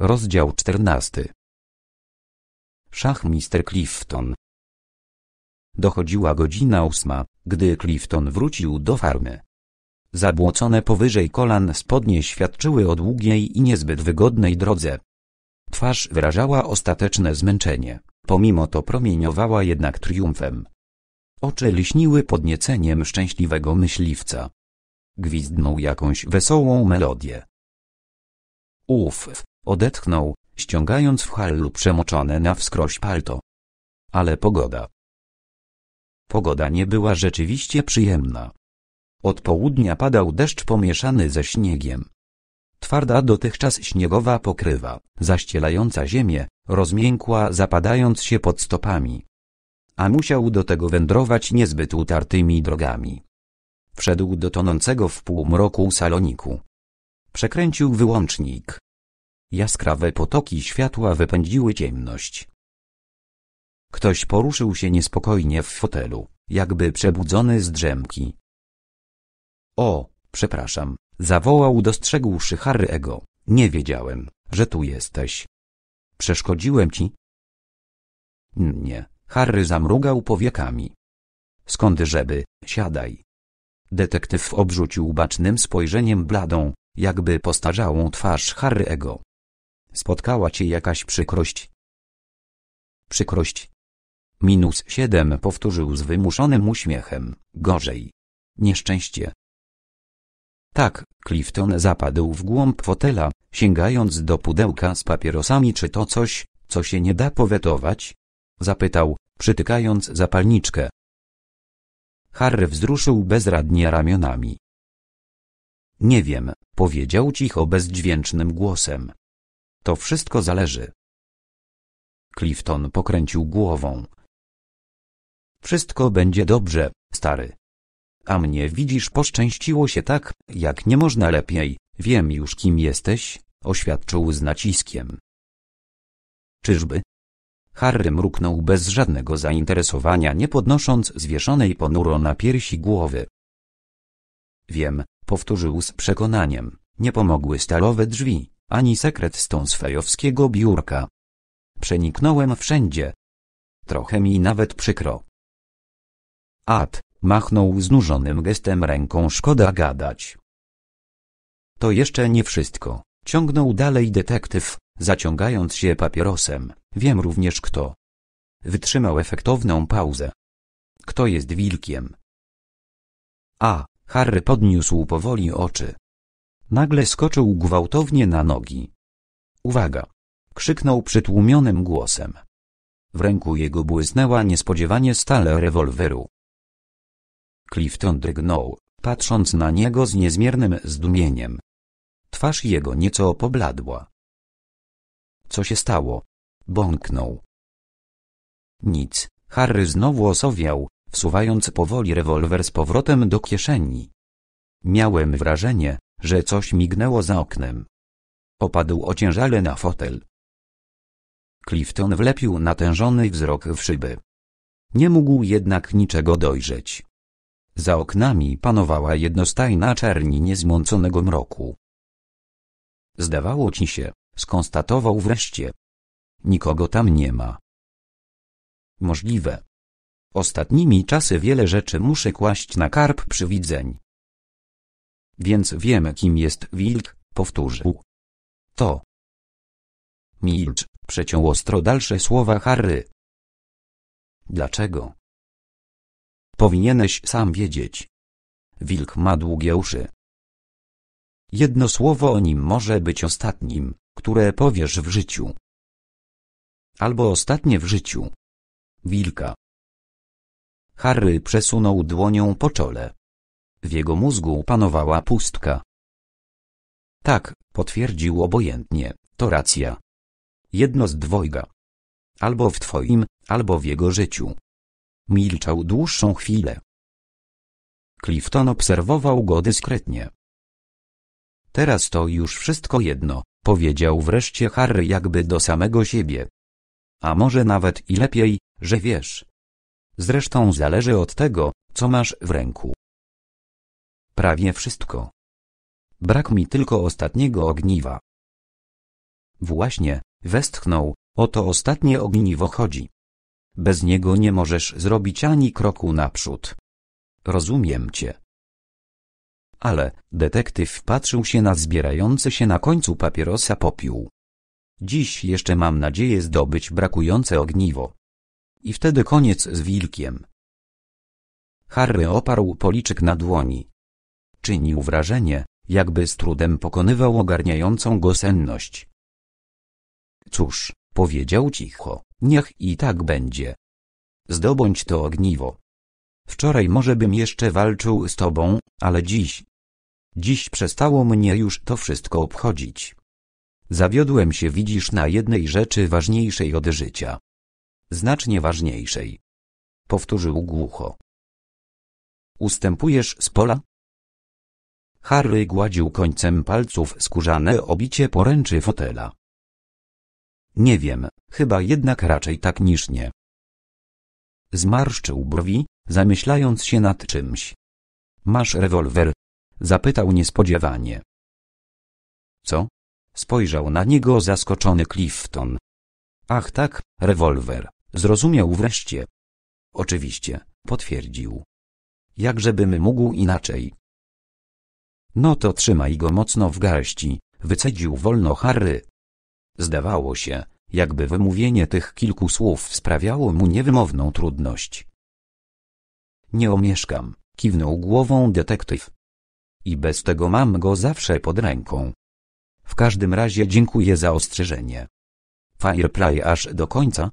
Rozdział 14. Szach Mister Clifton. Dochodziła godzina ósma, gdy Clifton wrócił do farmy. Zabłocone powyżej kolan spodnie świadczyły o długiej i niezbyt wygodnej drodze. Twarz wyrażała ostateczne zmęczenie, pomimo to promieniowała jednak triumfem. Oczy liśniły podnieceniem szczęśliwego myśliwca. Gwizdnął jakąś wesołą melodię. Uf, Odetchnął, ściągając w hallu przemoczone na wskroś palto. Ale pogoda. Pogoda nie była rzeczywiście przyjemna. Od południa padał deszcz pomieszany ze śniegiem. Twarda dotychczas śniegowa pokrywa, zaścielająca ziemię, rozmiękła zapadając się pod stopami. A musiał do tego wędrować niezbyt utartymi drogami. Wszedł do tonącego w półmroku saloniku. Przekręcił wyłącznik, Jaskrawe potoki światła wypędziły ciemność. Ktoś poruszył się niespokojnie w fotelu, jakby przebudzony z drzemki. O, przepraszam, zawołał dostrzegłszy Harry'ego. Nie wiedziałem, że tu jesteś. Przeszkodziłem ci? Nie, Harry zamrugał powiekami. Skąd żeby, siadaj. Detektyw obrzucił bacznym spojrzeniem bladą, jakby postarzałą twarz Harry'ego. Spotkała cię jakaś przykrość. Przykrość. Minus siedem powtórzył z wymuszonym uśmiechem, gorzej. Nieszczęście. Tak, Clifton zapadł w głąb fotela, sięgając do pudełka z papierosami czy to coś, co się nie da powetować? Zapytał, przytykając zapalniczkę. Harry wzruszył bezradnie ramionami. Nie wiem, powiedział cicho bezdźwięcznym głosem. To wszystko zależy. Clifton pokręcił głową. Wszystko będzie dobrze, stary. A mnie widzisz poszczęściło się tak, jak nie można lepiej, wiem już kim jesteś, oświadczył z naciskiem. Czyżby? Harry mruknął bez żadnego zainteresowania, nie podnosząc zwieszonej ponuro na piersi głowy. Wiem, powtórzył z przekonaniem, nie pomogły stalowe drzwi ani sekret z tąsfejowskiego biurka. Przeniknąłem wszędzie. Trochę mi nawet przykro. Ad, machnął znużonym gestem ręką szkoda gadać. To jeszcze nie wszystko, ciągnął dalej detektyw, zaciągając się papierosem, wiem również kto. Wytrzymał efektowną pauzę. Kto jest wilkiem? A, Harry podniósł powoli oczy. Nagle skoczył gwałtownie na nogi. Uwaga! krzyknął przytłumionym głosem. W ręku jego błysnęła niespodziewanie stale rewolweru. Clifton drgnął, patrząc na niego z niezmiernym zdumieniem. Twarz jego nieco pobladła. Co się stało? Bąknął. Nic, Harry znowu osowiał, wsuwając powoli rewolwer z powrotem do kieszeni. Miałem wrażenie, że coś mignęło za oknem. Opadł ociężale na fotel. Clifton wlepił natężony wzrok w szyby. Nie mógł jednak niczego dojrzeć. Za oknami panowała jednostajna czerni niezmąconego mroku. Zdawało ci się, skonstatował wreszcie. Nikogo tam nie ma. Możliwe. Ostatnimi czasy wiele rzeczy muszę kłaść na karb przywidzeń. Więc wiemy kim jest wilk, powtórzył. To. Milcz, przeciął ostro dalsze słowa Harry. Dlaczego? Powinieneś sam wiedzieć. Wilk ma długie uszy. Jedno słowo o nim może być ostatnim, które powiesz w życiu. Albo ostatnie w życiu. Wilka. Harry przesunął dłonią po czole. W jego mózgu panowała pustka. Tak, potwierdził obojętnie, to racja. Jedno z dwojga. Albo w twoim, albo w jego życiu. Milczał dłuższą chwilę. Clifton obserwował go dyskretnie. Teraz to już wszystko jedno, powiedział wreszcie Harry jakby do samego siebie. A może nawet i lepiej, że wiesz. Zresztą zależy od tego, co masz w ręku. Prawie wszystko. Brak mi tylko ostatniego ogniwa. Właśnie, westchnął, o to ostatnie ogniwo chodzi. Bez niego nie możesz zrobić ani kroku naprzód. Rozumiem cię. Ale, detektyw patrzył się na zbierający się na końcu papierosa popiół. Dziś jeszcze mam nadzieję zdobyć brakujące ogniwo. I wtedy koniec z wilkiem. Harry oparł policzek na dłoni. Czynił wrażenie, jakby z trudem pokonywał ogarniającą go senność. Cóż, powiedział cicho, niech i tak będzie. Zdobądź to ogniwo. Wczoraj może bym jeszcze walczył z tobą, ale dziś. Dziś przestało mnie już to wszystko obchodzić. Zawiodłem się widzisz na jednej rzeczy ważniejszej od życia. Znacznie ważniejszej. Powtórzył głucho. Ustępujesz z pola? Harry gładził końcem palców skórzane obicie poręczy fotela. Nie wiem, chyba jednak raczej tak niż nie. Zmarszczył brwi, zamyślając się nad czymś. Masz rewolwer? Zapytał niespodziewanie. Co? Spojrzał na niego zaskoczony Clifton. Ach tak, rewolwer, zrozumiał wreszcie. Oczywiście, potwierdził. Jakżebym mógł inaczej. No to trzymaj go mocno w garści, wycedził wolno Harry. Zdawało się, jakby wymówienie tych kilku słów sprawiało mu niewymowną trudność. Nie omieszkam, kiwnął głową detektyw. I bez tego mam go zawsze pod ręką. W każdym razie dziękuję za ostrzeżenie. Firefly aż do końca?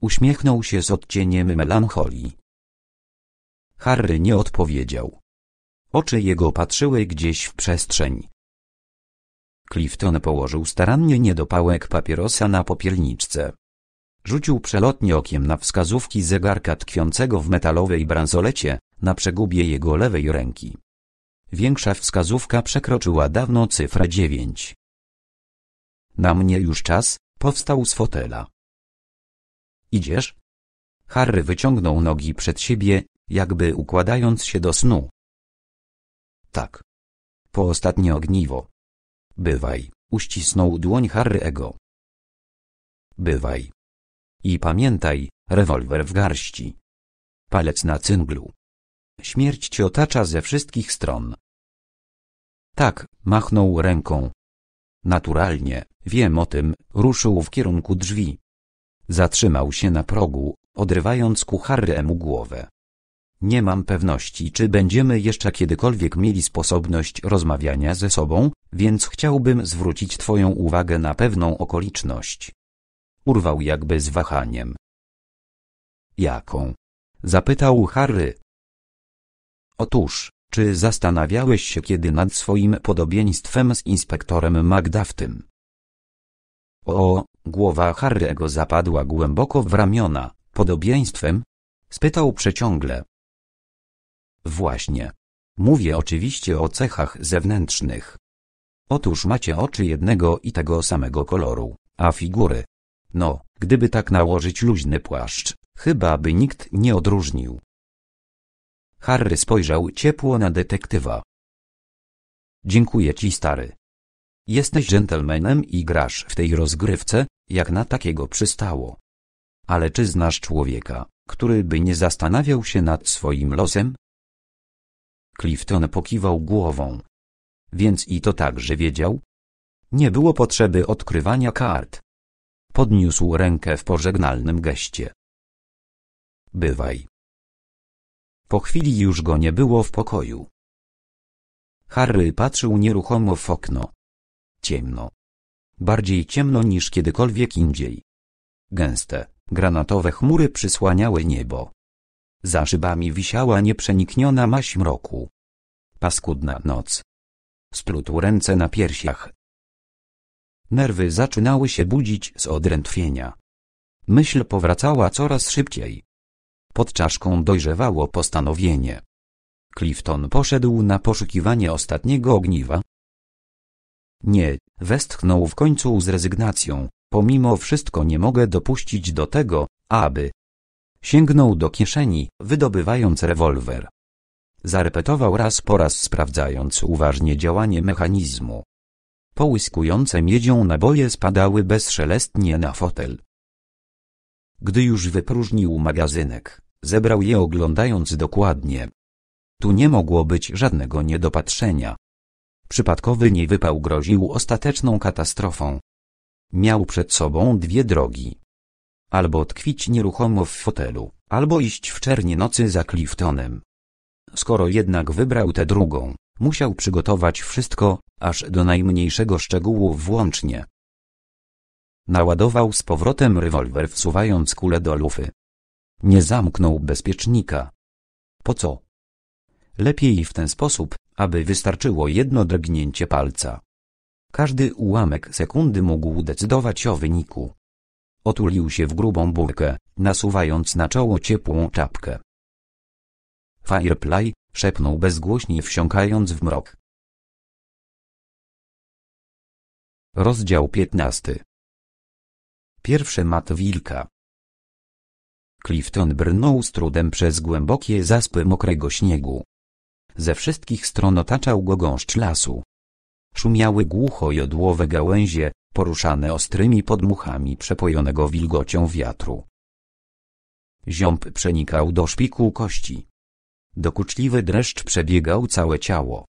Uśmiechnął się z odcieniem melancholii. Harry nie odpowiedział. Oczy jego patrzyły gdzieś w przestrzeń. Clifton położył starannie niedopałek papierosa na popielniczce. Rzucił przelotnie okiem na wskazówki zegarka tkwiącego w metalowej bransolecie, na przegubie jego lewej ręki. Większa wskazówka przekroczyła dawno cyfrę dziewięć. Na mnie już czas, powstał z fotela. Idziesz? Harry wyciągnął nogi przed siebie, jakby układając się do snu. Tak. Po ostatnie ogniwo. Bywaj, uścisnął dłoń Harry'ego. Bywaj. I pamiętaj, rewolwer w garści. Palec na cynglu. Śmierć ci otacza ze wszystkich stron. Tak, machnął ręką. Naturalnie, wiem o tym, ruszył w kierunku drzwi. Zatrzymał się na progu, odrywając Harry'emu głowę. Nie mam pewności, czy będziemy jeszcze kiedykolwiek mieli sposobność rozmawiania ze sobą, więc chciałbym zwrócić Twoją uwagę na pewną okoliczność. Urwał jakby z wahaniem. Jaką? Zapytał Harry. Otóż, czy zastanawiałeś się kiedy nad swoim podobieństwem z inspektorem Magdaftym? O, głowa Harry'ego zapadła głęboko w ramiona, podobieństwem? Spytał przeciągle, Właśnie. Mówię oczywiście o cechach zewnętrznych. Otóż macie oczy jednego i tego samego koloru, a figury. No, gdyby tak nałożyć luźny płaszcz, chyba by nikt nie odróżnił. Harry spojrzał ciepło na detektywa. Dziękuję ci stary. Jesteś dżentelmenem i grasz w tej rozgrywce, jak na takiego przystało. Ale czy znasz człowieka, który by nie zastanawiał się nad swoim losem? Clifton pokiwał głową. Więc i to także wiedział? Nie było potrzeby odkrywania kart. Podniósł rękę w pożegnalnym geście. Bywaj. Po chwili już go nie było w pokoju. Harry patrzył nieruchomo w okno. Ciemno. Bardziej ciemno niż kiedykolwiek indziej. Gęste, granatowe chmury przysłaniały niebo. Za szybami wisiała nieprzenikniona maś mroku. Paskudna noc. Splutł ręce na piersiach. Nerwy zaczynały się budzić z odrętwienia. Myśl powracała coraz szybciej. Pod czaszką dojrzewało postanowienie. Clifton poszedł na poszukiwanie ostatniego ogniwa. Nie, westchnął w końcu z rezygnacją, pomimo wszystko nie mogę dopuścić do tego, aby, Sięgnął do kieszeni, wydobywając rewolwer. Zarepetował raz po raz sprawdzając uważnie działanie mechanizmu. Połyskujące miedzią naboje spadały bezszelestnie na fotel. Gdy już wypróżnił magazynek, zebrał je oglądając dokładnie. Tu nie mogło być żadnego niedopatrzenia. Przypadkowy niewypał groził ostateczną katastrofą. Miał przed sobą dwie drogi. Albo tkwić nieruchomo w fotelu, albo iść w czerni nocy za Cliftonem. Skoro jednak wybrał tę drugą, musiał przygotować wszystko, aż do najmniejszego szczegółu włącznie. Naładował z powrotem rewolwer wsuwając kulę do lufy. Nie zamknął bezpiecznika. Po co? Lepiej w ten sposób, aby wystarczyło jedno drgnięcie palca. Każdy ułamek sekundy mógł decydować o wyniku. Otulił się w grubą burkę, nasuwając na czoło ciepłą czapkę. Firefly, szepnął bezgłośnie wsiąkając w mrok. Rozdział 15 Pierwsze mat wilka Clifton brnął z trudem przez głębokie zaspy mokrego śniegu. Ze wszystkich stron otaczał go gąszcz lasu. Szumiały głucho jodłowe gałęzie, poruszane ostrymi podmuchami przepojonego wilgocią wiatru. Ziąb przenikał do szpiku kości. Dokuczliwy dreszcz przebiegał całe ciało.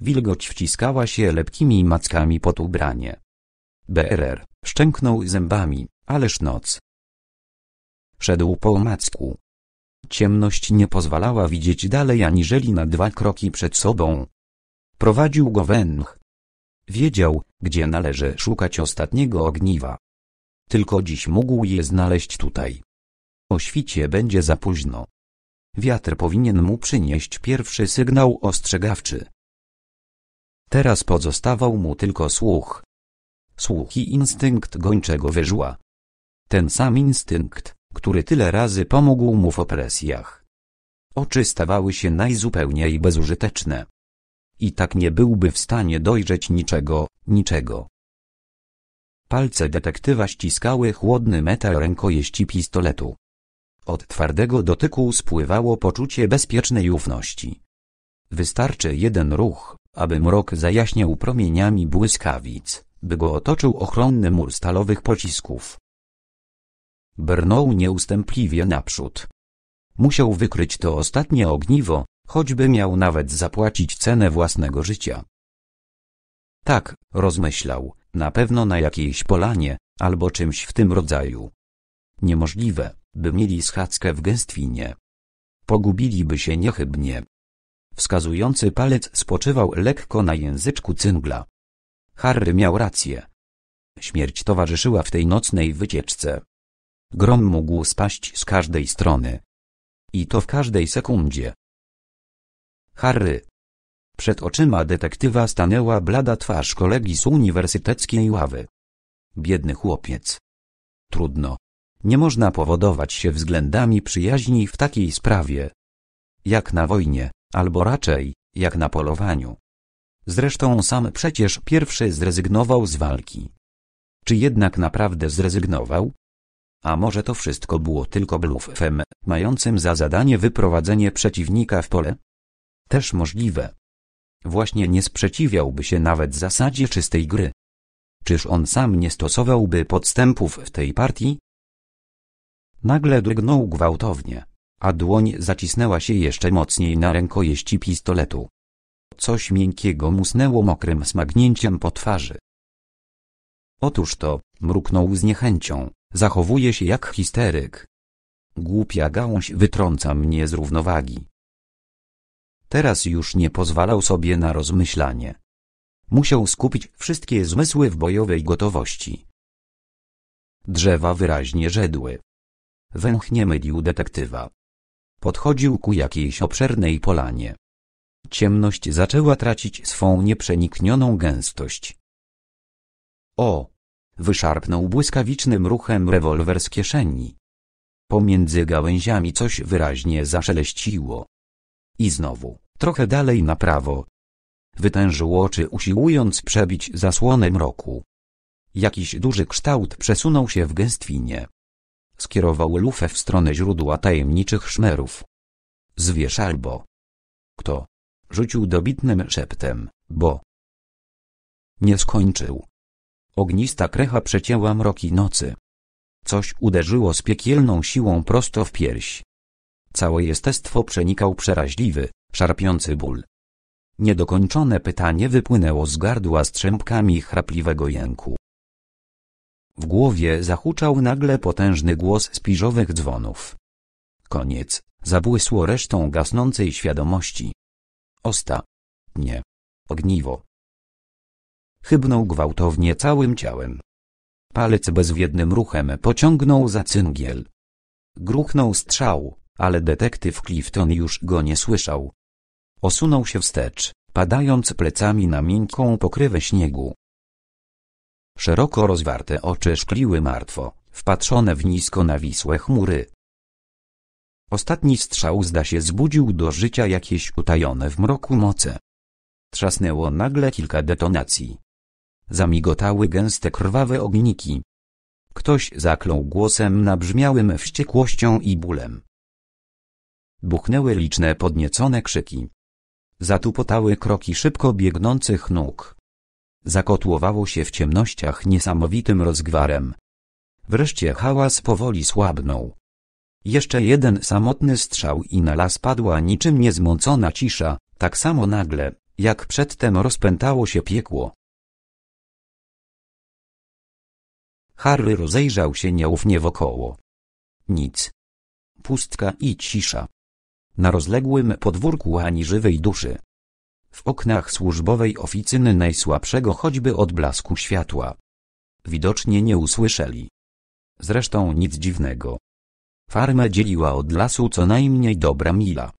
Wilgoć wciskała się lepkimi mackami pod ubranie. BRR szczęknął zębami, ależ noc. Szedł po omacku. Ciemność nie pozwalała widzieć dalej aniżeli na dwa kroki przed sobą. Prowadził go węch. Wiedział, gdzie należy szukać ostatniego ogniwa. Tylko dziś mógł je znaleźć tutaj. O świcie będzie za późno. Wiatr powinien mu przynieść pierwszy sygnał ostrzegawczy. Teraz pozostawał mu tylko słuch. Słuch i instynkt gończego wyżła. Ten sam instynkt, który tyle razy pomógł mu w opresjach. Oczy stawały się najzupełniej bezużyteczne i tak nie byłby w stanie dojrzeć niczego, niczego. Palce detektywa ściskały chłodny metal rękojeści pistoletu. Od twardego dotyku spływało poczucie bezpiecznej ufności. Wystarczy jeden ruch, aby mrok zajaśniał promieniami błyskawic, by go otoczył ochronny mur stalowych pocisków. Brnął nieustępliwie naprzód. Musiał wykryć to ostatnie ogniwo, choćby miał nawet zapłacić cenę własnego życia. Tak, rozmyślał, na pewno na jakiejś polanie, albo czymś w tym rodzaju. Niemożliwe, by mieli schadzkę w gęstwinie. Pogubiliby się niechybnie. Wskazujący palec spoczywał lekko na języczku cyngla. Harry miał rację. Śmierć towarzyszyła w tej nocnej wycieczce. Grom mógł spaść z każdej strony. I to w każdej sekundzie. Harry. Przed oczyma detektywa stanęła blada twarz kolegi z uniwersyteckiej ławy. Biedny chłopiec. Trudno. Nie można powodować się względami przyjaźni w takiej sprawie. Jak na wojnie, albo raczej, jak na polowaniu. Zresztą sam przecież pierwszy zrezygnował z walki. Czy jednak naprawdę zrezygnował? A może to wszystko było tylko blufem, mającym za zadanie wyprowadzenie przeciwnika w pole? też możliwe. Właśnie nie sprzeciwiałby się nawet zasadzie czystej gry. Czyż on sam nie stosowałby podstępów w tej partii? Nagle drgnął gwałtownie, a dłoń zacisnęła się jeszcze mocniej na rękojeści pistoletu. Coś miękkiego musnęło mokrym smagnięciem po twarzy. Otóż to, mruknął z niechęcią, zachowuje się jak histeryk. Głupia gałąź wytrąca mnie z równowagi. Teraz już nie pozwalał sobie na rozmyślanie. Musiał skupić wszystkie zmysły w bojowej gotowości. Drzewa wyraźnie rzedły. Węch nie mylił detektywa. Podchodził ku jakiejś obszernej polanie. Ciemność zaczęła tracić swą nieprzeniknioną gęstość. O! Wyszarpnął błyskawicznym ruchem rewolwer z kieszeni. Pomiędzy gałęziami coś wyraźnie zaszeleściło. I znowu, trochę dalej na prawo. Wytężył oczy usiłując przebić zasłonę mroku. Jakiś duży kształt przesunął się w gęstwinie. Skierował lufę w stronę źródła tajemniczych szmerów. Zwierz albo. Kto? Rzucił dobitnym szeptem, bo. Nie skończył. Ognista krecha przecięła mroki nocy. Coś uderzyło z piekielną siłą prosto w pierś. Całe jestestwo przenikał przeraźliwy, szarpiący ból. Niedokończone pytanie wypłynęło z gardła strzępkami chrapliwego jęku. W głowie zahuczał nagle potężny głos spiżowych dzwonów. Koniec, zabłysło resztą gasnącej świadomości. Osta. Nie. Ogniwo. Chybnął gwałtownie całym ciałem. Palec bezwiednym ruchem pociągnął za cyngiel. Gruchnął strzał, ale detektyw Clifton już go nie słyszał. Osunął się wstecz, padając plecami na miękką pokrywę śniegu. Szeroko rozwarte oczy szkliły martwo, wpatrzone w nisko nawisłe chmury. Ostatni strzał zda się zbudził do życia jakieś utajone w mroku moce. Trzasnęło nagle kilka detonacji. Zamigotały gęste krwawe ogniki. Ktoś zaklął głosem nabrzmiałym wściekłością i bólem. Buchnęły liczne podniecone krzyki. Zatupotały kroki szybko biegnących nóg. Zakotłowało się w ciemnościach niesamowitym rozgwarem. Wreszcie hałas powoli słabnął. Jeszcze jeden samotny strzał i na las padła niczym niezmącona cisza, tak samo nagle, jak przedtem rozpętało się piekło. Harry rozejrzał się nieufnie wokoło. Nic. Pustka i cisza na rozległym podwórku ani żywej duszy. W oknach służbowej oficyny najsłabszego choćby odblasku światła. Widocznie nie usłyszeli. Zresztą nic dziwnego. Farmę dzieliła od lasu co najmniej dobra mila.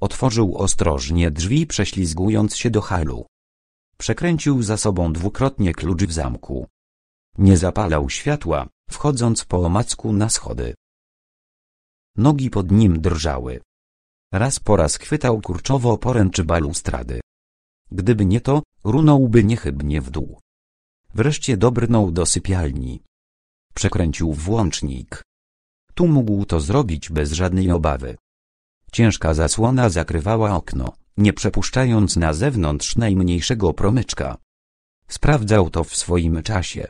Otworzył ostrożnie drzwi prześlizgując się do halu. Przekręcił za sobą dwukrotnie klucz w zamku. Nie zapalał światła, wchodząc po omacku na schody. Nogi pod nim drżały. Raz po raz chwytał kurczowo poręczy balustrady. Gdyby nie to, runąłby niechybnie w dół. Wreszcie dobrnął do sypialni. Przekręcił włącznik. Tu mógł to zrobić bez żadnej obawy. Ciężka zasłona zakrywała okno, nie przepuszczając na zewnątrz najmniejszego promyczka. Sprawdzał to w swoim czasie.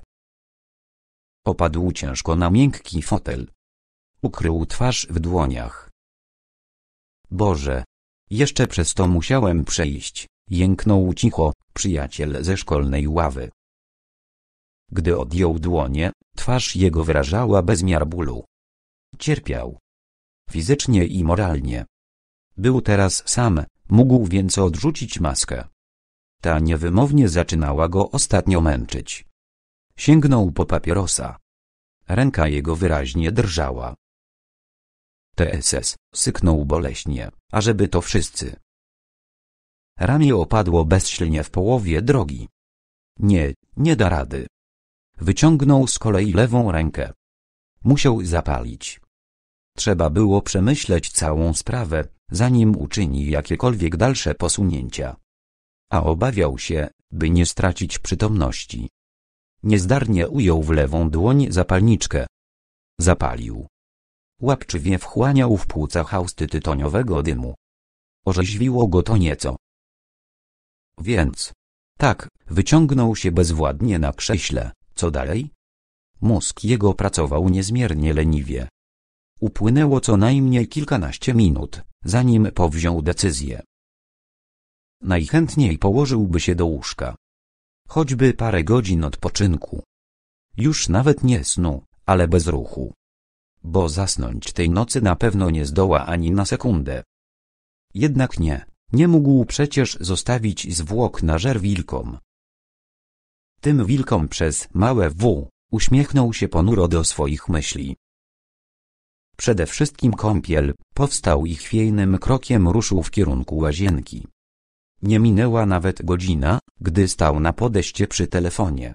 Opadł ciężko na miękki fotel. Ukrył twarz w dłoniach. Boże! Jeszcze przez to musiałem przejść, jęknął cicho, przyjaciel ze szkolnej ławy. Gdy odjął dłonie, twarz jego wyrażała bezmiar bólu. Cierpiał. Fizycznie i moralnie. Był teraz sam, mógł więc odrzucić maskę. Ta niewymownie zaczynała go ostatnio męczyć. Sięgnął po papierosa. Ręka jego wyraźnie drżała. TSS, syknął boleśnie, ażeby to wszyscy. Ramię opadło bezsilnie w połowie drogi. Nie, nie da rady. Wyciągnął z kolei lewą rękę. Musiał zapalić. Trzeba było przemyśleć całą sprawę, zanim uczyni jakiekolwiek dalsze posunięcia. A obawiał się, by nie stracić przytomności. Niezdarnie ujął w lewą dłoń zapalniczkę. Zapalił. Łapczywie wchłaniał w płuca hausty tytoniowego dymu. Orzeźwiło go to nieco. Więc. Tak, wyciągnął się bezwładnie na krześle, co dalej? Mózg jego pracował niezmiernie leniwie. Upłynęło co najmniej kilkanaście minut, zanim powziął decyzję. Najchętniej położyłby się do łóżka. Choćby parę godzin odpoczynku. Już nawet nie snu, ale bez ruchu bo zasnąć tej nocy na pewno nie zdoła ani na sekundę. Jednak nie, nie mógł przecież zostawić zwłok na żer wilkom. Tym wilkom przez małe W uśmiechnął się ponuro do swoich myśli. Przede wszystkim kąpiel, powstał i chwiejnym krokiem ruszył w kierunku łazienki. Nie minęła nawet godzina, gdy stał na podejście przy telefonie.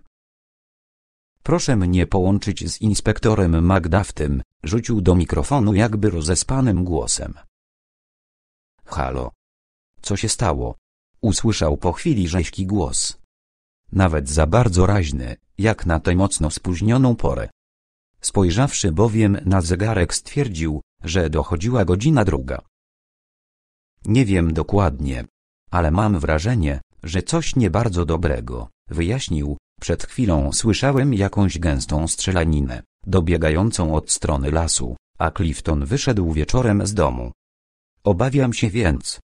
Proszę mnie połączyć z inspektorem Magdaftym, rzucił do mikrofonu jakby rozespanym głosem. Halo. Co się stało? Usłyszał po chwili rzeźki głos. Nawet za bardzo raźny, jak na tę mocno spóźnioną porę. Spojrzawszy bowiem na zegarek stwierdził, że dochodziła godzina druga. Nie wiem dokładnie, ale mam wrażenie, że coś nie bardzo dobrego, wyjaśnił, przed chwilą słyszałem jakąś gęstą strzelaninę, dobiegającą od strony lasu, a Clifton wyszedł wieczorem z domu. Obawiam się więc.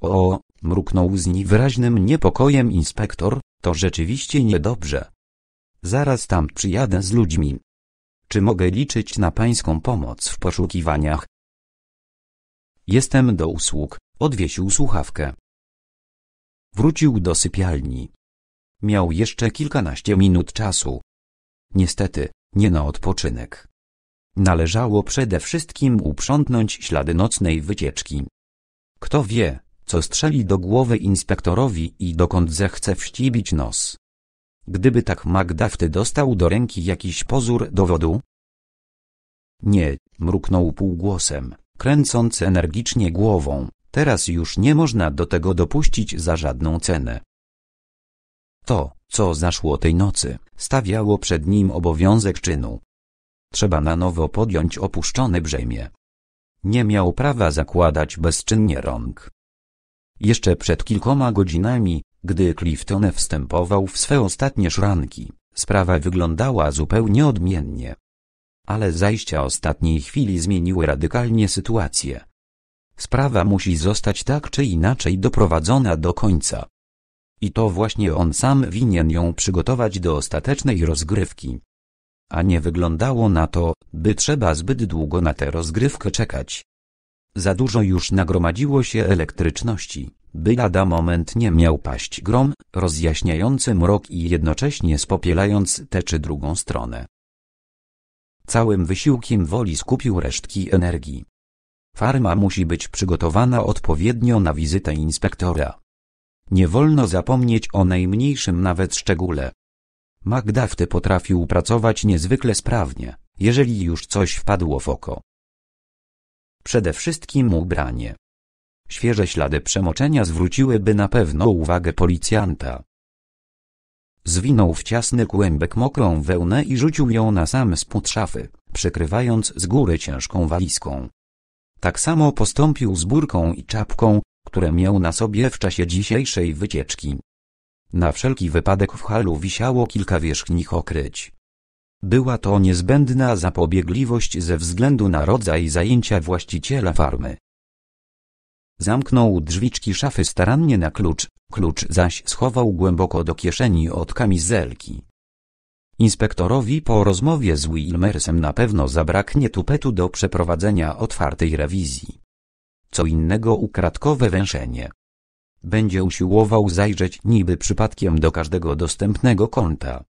O, mruknął z wyraźnym niepokojem inspektor, to rzeczywiście niedobrze. Zaraz tam przyjadę z ludźmi. Czy mogę liczyć na pańską pomoc w poszukiwaniach? Jestem do usług, odwiesił słuchawkę. Wrócił do sypialni. Miał jeszcze kilkanaście minut czasu. Niestety, nie na odpoczynek. Należało przede wszystkim uprzątnąć ślady nocnej wycieczki. Kto wie, co strzeli do głowy inspektorowi i dokąd zechce wścibić nos. Gdyby tak Magdafty dostał do ręki jakiś pozór dowodu? Nie, mruknął półgłosem, kręcąc energicznie głową, teraz już nie można do tego dopuścić za żadną cenę. To, co zaszło tej nocy, stawiało przed nim obowiązek czynu. Trzeba na nowo podjąć opuszczone brzemię. Nie miał prawa zakładać bezczynnie rąk. Jeszcze przed kilkoma godzinami, gdy Clifton wstępował w swe ostatnie szranki, sprawa wyglądała zupełnie odmiennie. Ale zajścia ostatniej chwili zmieniły radykalnie sytuację. Sprawa musi zostać tak czy inaczej doprowadzona do końca. I to właśnie on sam winien ją przygotować do ostatecznej rozgrywki. A nie wyglądało na to, by trzeba zbyt długo na tę rozgrywkę czekać. Za dużo już nagromadziło się elektryczności, by lada moment nie miał paść grom, rozjaśniający mrok i jednocześnie spopielając tę czy drugą stronę. Całym wysiłkiem woli skupił resztki energii. Farma musi być przygotowana odpowiednio na wizytę inspektora. Nie wolno zapomnieć o najmniejszym nawet szczególe. Magdafty potrafił pracować niezwykle sprawnie, jeżeli już coś wpadło w oko. Przede wszystkim ubranie. Świeże ślady przemoczenia zwróciłyby na pewno uwagę policjanta. Zwinął w ciasny kłębek mokrą wełnę i rzucił ją na sam spód szafy, przykrywając z góry ciężką walizką. Tak samo postąpił z burką i czapką, które miał na sobie w czasie dzisiejszej wycieczki. Na wszelki wypadek w halu wisiało kilka wierzchnich okryć. Była to niezbędna zapobiegliwość ze względu na rodzaj zajęcia właściciela farmy. Zamknął drzwiczki szafy starannie na klucz, klucz zaś schował głęboko do kieszeni od kamizelki. Inspektorowi po rozmowie z Wilmersem na pewno zabraknie tupetu do przeprowadzenia otwartej rewizji. Co innego ukradkowe węszenie. Będzie usiłował zajrzeć niby przypadkiem do każdego dostępnego kąta.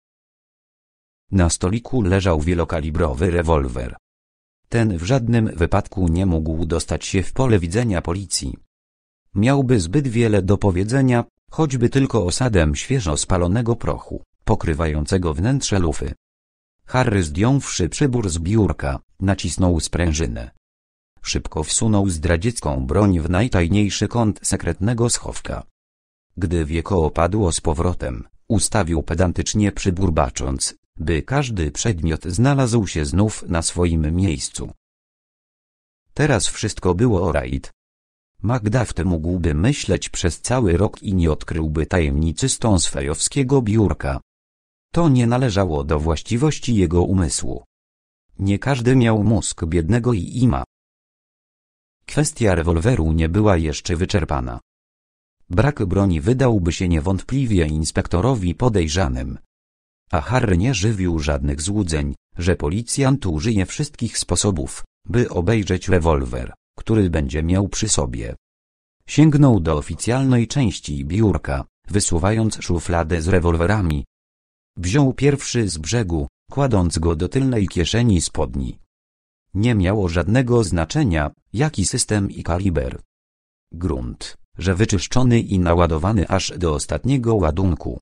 Na stoliku leżał wielokalibrowy rewolwer. Ten w żadnym wypadku nie mógł dostać się w pole widzenia policji. Miałby zbyt wiele do powiedzenia, choćby tylko osadem świeżo spalonego prochu, pokrywającego wnętrze lufy. Harry zdjąwszy przybór z biurka, nacisnął sprężynę, Szybko wsunął zdradziecką broń w najtajniejszy kąt sekretnego schowka. Gdy wieko opadło z powrotem, ustawił pedantycznie przyburbacząc, by każdy przedmiot znalazł się znów na swoim miejscu. Teraz wszystko było orajt. Magda w tym mógłby myśleć przez cały rok i nie odkryłby tajemnicy Stonsfejowskiego biurka. To nie należało do właściwości jego umysłu. Nie każdy miał mózg biednego i ima. Kwestia rewolweru nie była jeszcze wyczerpana. Brak broni wydałby się niewątpliwie inspektorowi podejrzanym. A Harry nie żywił żadnych złudzeń, że policjant użyje wszystkich sposobów, by obejrzeć rewolwer, który będzie miał przy sobie. Sięgnął do oficjalnej części biurka, wysuwając szufladę z rewolwerami. Wziął pierwszy z brzegu, kładąc go do tylnej kieszeni spodni. Nie miało żadnego znaczenia, jaki system i kaliber. Grunt, że wyczyszczony i naładowany aż do ostatniego ładunku.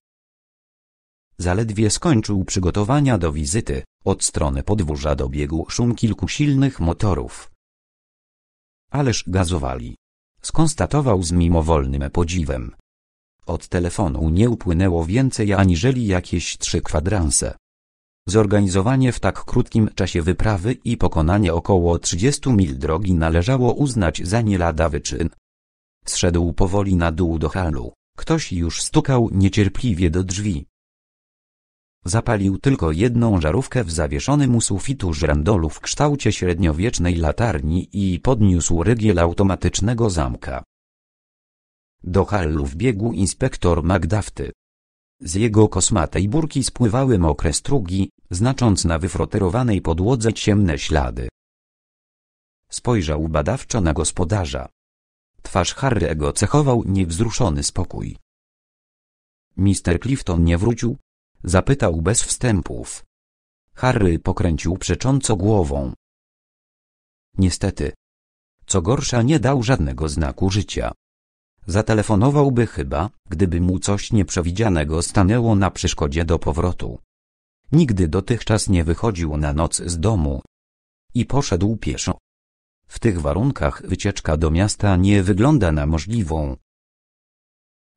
Zaledwie skończył przygotowania do wizyty, od strony podwórza dobiegł szum kilku silnych motorów. Ależ gazowali. Skonstatował z mimowolnym podziwem. Od telefonu nie upłynęło więcej aniżeli jakieś trzy kwadranse. Zorganizowanie w tak krótkim czasie wyprawy i pokonanie około 30 mil drogi należało uznać za nie czyn. wyczyn. Zszedł powoli na dół do halu. Ktoś już stukał niecierpliwie do drzwi. Zapalił tylko jedną żarówkę w zawieszonym u sufitu żrandolu w kształcie średniowiecznej latarni i podniósł rygiel automatycznego zamka. Do hallu wbiegł inspektor Magdafty. Z jego kosmatej burki spływały mokre strugi, znacząc na wyfroterowanej podłodze ciemne ślady. Spojrzał badawczo na gospodarza. Twarz Harry'ego cechował niewzruszony spokój. Mister Clifton nie wrócił? Zapytał bez wstępów. Harry pokręcił przecząco głową. Niestety. Co gorsza nie dał żadnego znaku życia. Zatelefonowałby chyba, gdyby mu coś nieprzewidzianego stanęło na przeszkodzie do powrotu. Nigdy dotychczas nie wychodził na noc z domu i poszedł pieszo. W tych warunkach wycieczka do miasta nie wygląda na możliwą.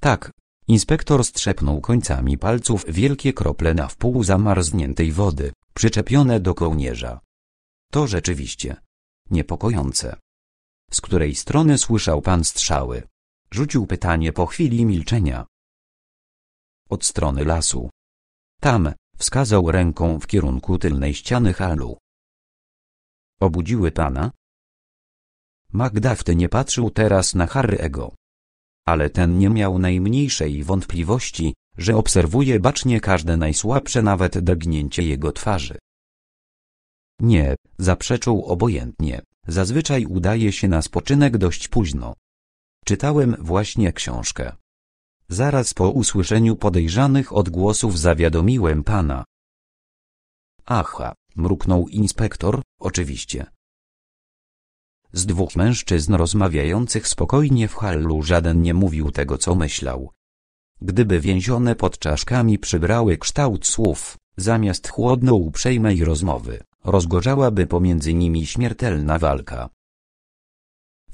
Tak, inspektor strzepnął końcami palców wielkie krople na wpół zamarzniętej wody, przyczepione do kołnierza. To rzeczywiście niepokojące. Z której strony słyszał pan strzały? Rzucił pytanie po chwili milczenia. Od strony lasu. Tam, wskazał ręką w kierunku tylnej ściany halu. Obudziły pana? Magdafty nie patrzył teraz na Harry'ego. Ale ten nie miał najmniejszej wątpliwości, że obserwuje bacznie każde najsłabsze nawet drgnięcie jego twarzy. Nie, zaprzeczył obojętnie, zazwyczaj udaje się na spoczynek dość późno. Czytałem właśnie książkę. Zaraz po usłyszeniu podejrzanych odgłosów zawiadomiłem pana. Aha, mruknął inspektor, oczywiście. Z dwóch mężczyzn rozmawiających spokojnie w hallu żaden nie mówił tego, co myślał. Gdyby więzione pod czaszkami przybrały kształt słów, zamiast chłodno uprzejmej rozmowy, rozgorzałaby pomiędzy nimi śmiertelna walka.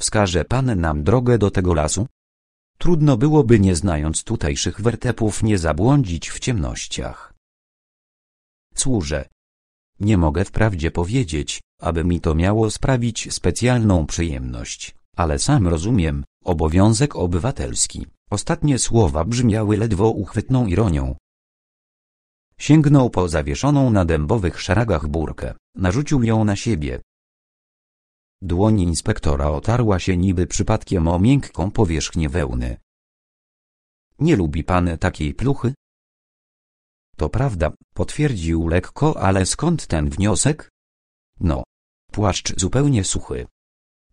Wskaże Pan nam drogę do tego lasu? Trudno byłoby nie znając tutejszych wertepów nie zabłądzić w ciemnościach. Służę. Nie mogę wprawdzie powiedzieć, aby mi to miało sprawić specjalną przyjemność, ale sam rozumiem, obowiązek obywatelski. Ostatnie słowa brzmiały ledwo uchwytną ironią. Sięgnął po zawieszoną na dębowych szaragach burkę, narzucił ją na siebie, Dłoń inspektora otarła się niby przypadkiem o miękką powierzchnię wełny. Nie lubi pan takiej pluchy? To prawda, potwierdził lekko, ale skąd ten wniosek? No, płaszcz zupełnie suchy.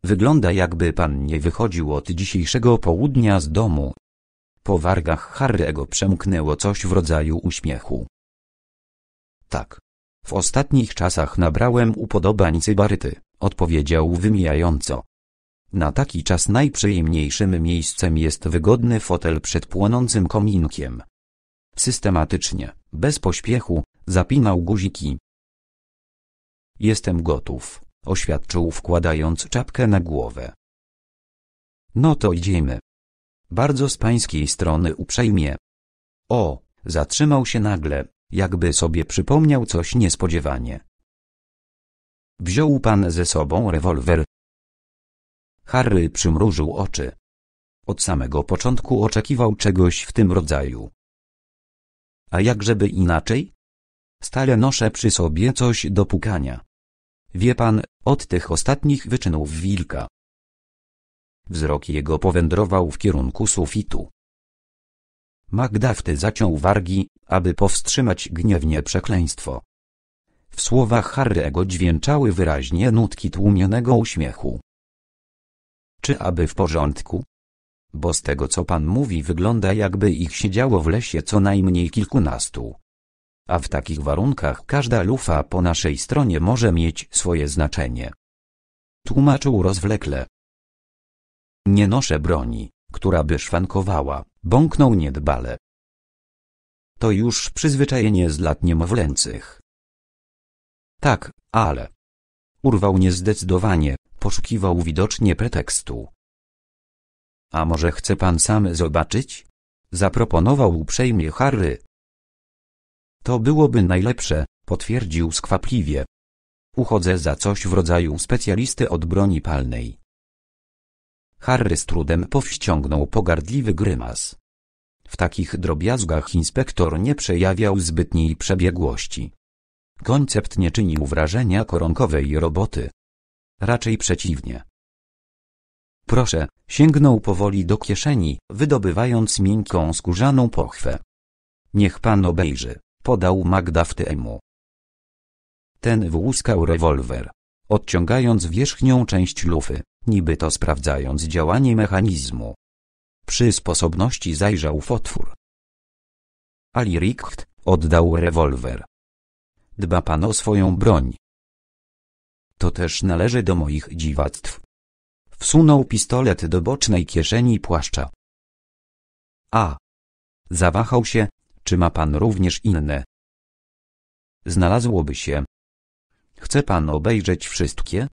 Wygląda jakby pan nie wychodził od dzisiejszego południa z domu. Po wargach Harry'ego przemknęło coś w rodzaju uśmiechu. Tak. W ostatnich czasach nabrałem upodobań cybaryty odpowiedział wymijająco. Na taki czas najprzyjemniejszym miejscem jest wygodny fotel przed płonącym kominkiem. Systematycznie, bez pośpiechu, zapinał guziki. Jestem gotów, oświadczył wkładając czapkę na głowę. No to idziemy. Bardzo z pańskiej strony uprzejmie. O, zatrzymał się nagle, jakby sobie przypomniał coś niespodziewanie. Wziął pan ze sobą rewolwer? Harry przymrużył oczy. Od samego początku oczekiwał czegoś w tym rodzaju. A jakżeby inaczej? Stale noszę przy sobie coś do pukania. Wie pan, od tych ostatnich wyczynów wilka. Wzrok jego powędrował w kierunku sufitu. wtedy zaciął wargi, aby powstrzymać gniewnie przekleństwo. W słowach Harry'ego dźwięczały wyraźnie nutki tłumionego uśmiechu. Czy aby w porządku? Bo z tego co pan mówi wygląda jakby ich siedziało w lesie co najmniej kilkunastu. A w takich warunkach każda lufa po naszej stronie może mieć swoje znaczenie. Tłumaczył rozwlekle. Nie noszę broni, która by szwankowała, bąknął niedbale. To już przyzwyczajenie z lat niemowlęcych. Tak, ale. Urwał niezdecydowanie, poszukiwał widocznie pretekstu. A może chce pan sam zobaczyć? Zaproponował uprzejmie Harry. To byłoby najlepsze, potwierdził skwapliwie. Uchodzę za coś w rodzaju specjalisty od broni palnej. Harry z trudem powściągnął pogardliwy grymas. W takich drobiazgach inspektor nie przejawiał zbytniej przebiegłości. Koncept nie czynił wrażenia koronkowej roboty. Raczej przeciwnie. Proszę, sięgnął powoli do kieszeni, wydobywając miękką skórzaną pochwę. Niech pan obejrzy, podał Magda w temu. Ten wyłuskał rewolwer, odciągając wierzchnią część lufy, niby to sprawdzając działanie mechanizmu. Przy sposobności zajrzał w otwór. Ali Richt oddał rewolwer, Dba pan o swoją broń. To też należy do moich dziwactw. Wsunął pistolet do bocznej kieszeni płaszcza. A. Zawahał się, czy ma pan również inne? Znalazłoby się. Chce pan obejrzeć wszystkie?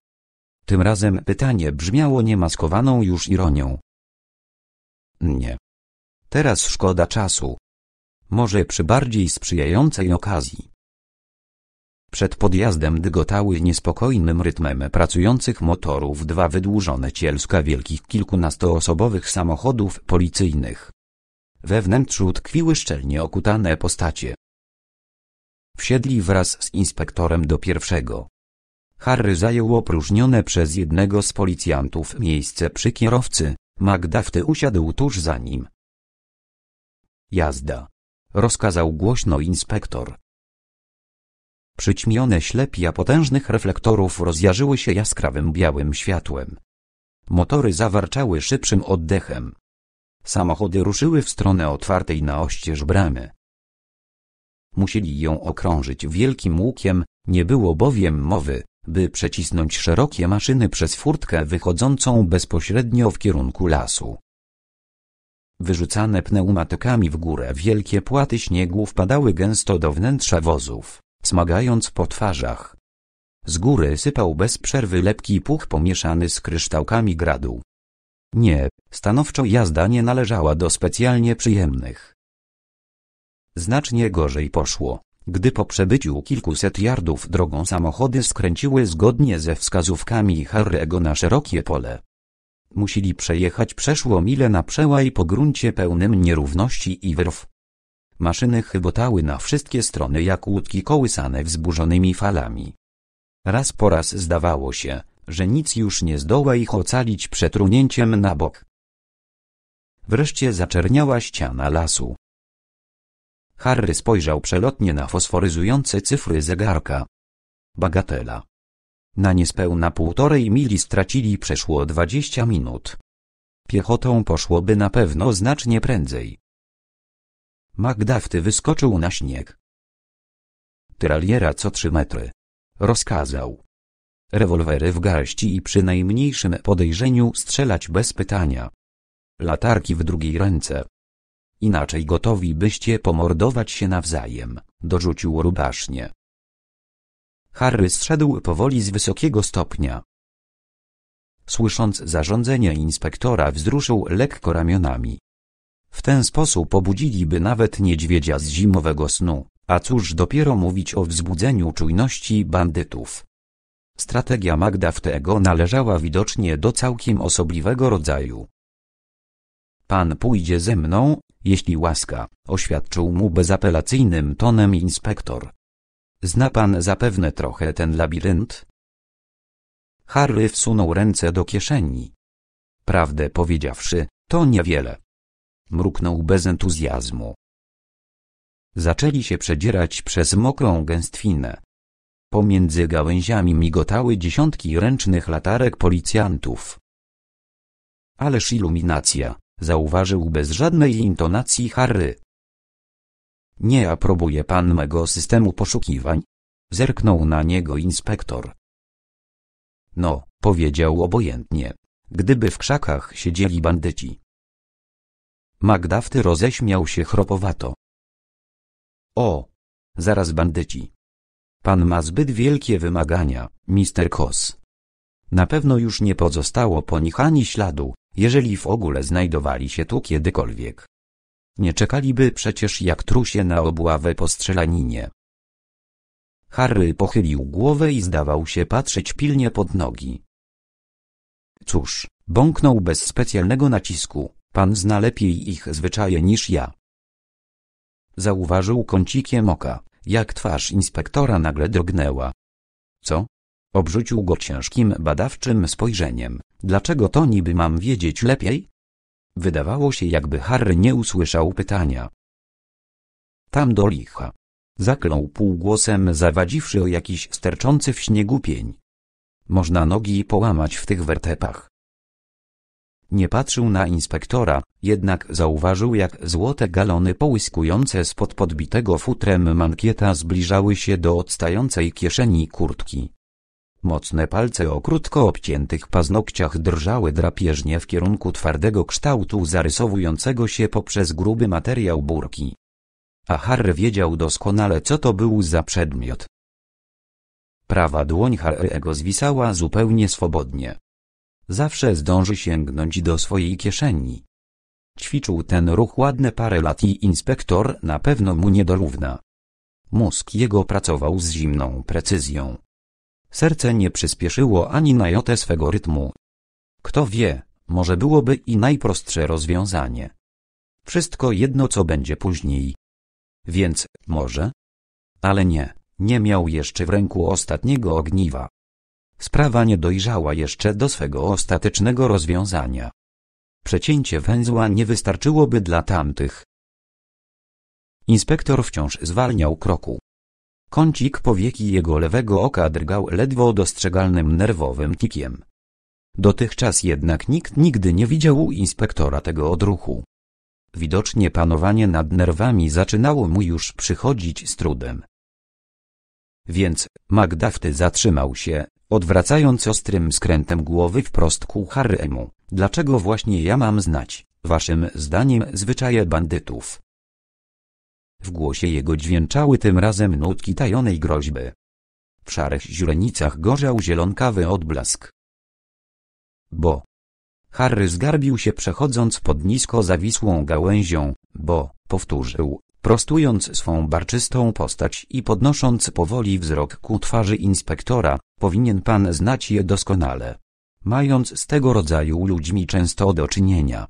Tym razem pytanie brzmiało niemaskowaną już ironią. Nie. Teraz szkoda czasu. Może przy bardziej sprzyjającej okazji. Przed podjazdem dygotały niespokojnym rytmem pracujących motorów dwa wydłużone cielska wielkich kilkunastoosobowych samochodów policyjnych. We wnętrzu tkwiły szczelnie okutane postacie. Wsiedli wraz z inspektorem do pierwszego. Harry zajął opróżnione przez jednego z policjantów miejsce przy kierowcy, Magda usiadł tuż za nim. Jazda! Rozkazał głośno inspektor. Przyćmione ślepia potężnych reflektorów rozjarzyły się jaskrawym białym światłem. Motory zawarczały szybszym oddechem. Samochody ruszyły w stronę otwartej na oścież bramy. Musieli ją okrążyć wielkim łukiem, nie było bowiem mowy, by przecisnąć szerokie maszyny przez furtkę wychodzącą bezpośrednio w kierunku lasu. Wyrzucane pneumatykami w górę wielkie płaty śniegu wpadały gęsto do wnętrza wozów smagając po twarzach. Z góry sypał bez przerwy lepki puch pomieszany z kryształkami gradu. Nie, stanowczo jazda nie należała do specjalnie przyjemnych. Znacznie gorzej poszło, gdy po przebyciu kilkuset yardów drogą samochody skręciły zgodnie ze wskazówkami Harry'ego na szerokie pole. Musieli przejechać przeszło mile na przełaj po gruncie pełnym nierówności i wyrw. Maszyny chybotały na wszystkie strony jak łódki kołysane wzburzonymi falami. Raz po raz zdawało się, że nic już nie zdoła ich ocalić przetrunięciem na bok. Wreszcie zaczerniała ściana lasu. Harry spojrzał przelotnie na fosforyzujące cyfry zegarka. Bagatela. Na niespełna półtorej mili stracili przeszło dwadzieścia minut. Piechotą poszłoby na pewno znacznie prędzej. Magdafty wyskoczył na śnieg. Tyraliera co trzy metry. Rozkazał. Rewolwery w garści i przy najmniejszym podejrzeniu strzelać bez pytania. Latarki w drugiej ręce. Inaczej gotowi byście pomordować się nawzajem, dorzucił rubasznie. Harry zszedł powoli z wysokiego stopnia. Słysząc zarządzenie inspektora wzruszył lekko ramionami. W ten sposób obudziliby nawet niedźwiedzia z zimowego snu, a cóż dopiero mówić o wzbudzeniu czujności bandytów. Strategia Magda w tego należała widocznie do całkiem osobliwego rodzaju. Pan pójdzie ze mną, jeśli łaska, oświadczył mu bezapelacyjnym tonem inspektor. Zna pan zapewne trochę ten labirynt? Harry wsunął ręce do kieszeni. Prawdę powiedziawszy, to niewiele. Mruknął bez entuzjazmu. Zaczęli się przedzierać przez mokrą gęstwinę. Pomiędzy gałęziami migotały dziesiątki ręcznych latarek policjantów. Ależ iluminacja, zauważył bez żadnej intonacji Harry. Nie aprobuje pan mego systemu poszukiwań? Zerknął na niego inspektor. No, powiedział obojętnie, gdyby w krzakach siedzieli bandyci, Magdafty roześmiał się chropowato. O! Zaraz bandyci. Pan ma zbyt wielkie wymagania, mister Kos. Na pewno już nie pozostało po nich ani śladu, jeżeli w ogóle znajdowali się tu kiedykolwiek. Nie czekaliby przecież jak trusie na obławę po strzelaninie. Harry pochylił głowę i zdawał się patrzeć pilnie pod nogi. Cóż, bąknął bez specjalnego nacisku. Pan zna lepiej ich zwyczaje niż ja. Zauważył kącikiem oka, jak twarz inspektora nagle drgnęła. Co? Obrzucił go ciężkim badawczym spojrzeniem. Dlaczego to niby mam wiedzieć lepiej? Wydawało się, jakby Harry nie usłyszał pytania. Tam do licha. Zaklął półgłosem, zawadziwszy o jakiś sterczący w śniegu pień. Można nogi połamać w tych wertepach. Nie patrzył na inspektora, jednak zauważył jak złote galony połyskujące spod podbitego futrem mankieta zbliżały się do odstającej kieszeni kurtki. Mocne palce o krótko obciętych paznokciach drżały drapieżnie w kierunku twardego kształtu zarysowującego się poprzez gruby materiał burki. A Harry wiedział doskonale co to był za przedmiot. Prawa dłoń Harry'ego zwisała zupełnie swobodnie. Zawsze zdąży sięgnąć do swojej kieszeni. Ćwiczył ten ruch ładne parę lat i inspektor na pewno mu nie dorówna. Mózg jego pracował z zimną precyzją. Serce nie przyspieszyło ani na jotę swego rytmu. Kto wie, może byłoby i najprostsze rozwiązanie. Wszystko jedno co będzie później. Więc, może? Ale nie, nie miał jeszcze w ręku ostatniego ogniwa. Sprawa nie dojrzała jeszcze do swego ostatecznego rozwiązania. Przecięcie węzła nie wystarczyłoby dla tamtych. Inspektor wciąż zwalniał kroku. Kącik powieki jego lewego oka drgał ledwo dostrzegalnym nerwowym tikiem. Dotychczas jednak nikt nigdy nie widział u inspektora tego odruchu. Widocznie panowanie nad nerwami zaczynało mu już przychodzić z trudem. Więc Magdafty zatrzymał się, odwracając ostrym skrętem głowy wprost ku Haremu. Dlaczego właśnie ja mam znać, waszym zdaniem, zwyczaje bandytów? W głosie jego dźwięczały tym razem nutki tajonej groźby. W szarych źrenicach gorzał zielonkawy odblask. Bo. Harry zgarbił się przechodząc pod nisko zawisłą gałęzią, bo, powtórzył, prostując swą barczystą postać i podnosząc powoli wzrok ku twarzy inspektora, powinien pan znać je doskonale. Mając z tego rodzaju ludźmi często do czynienia.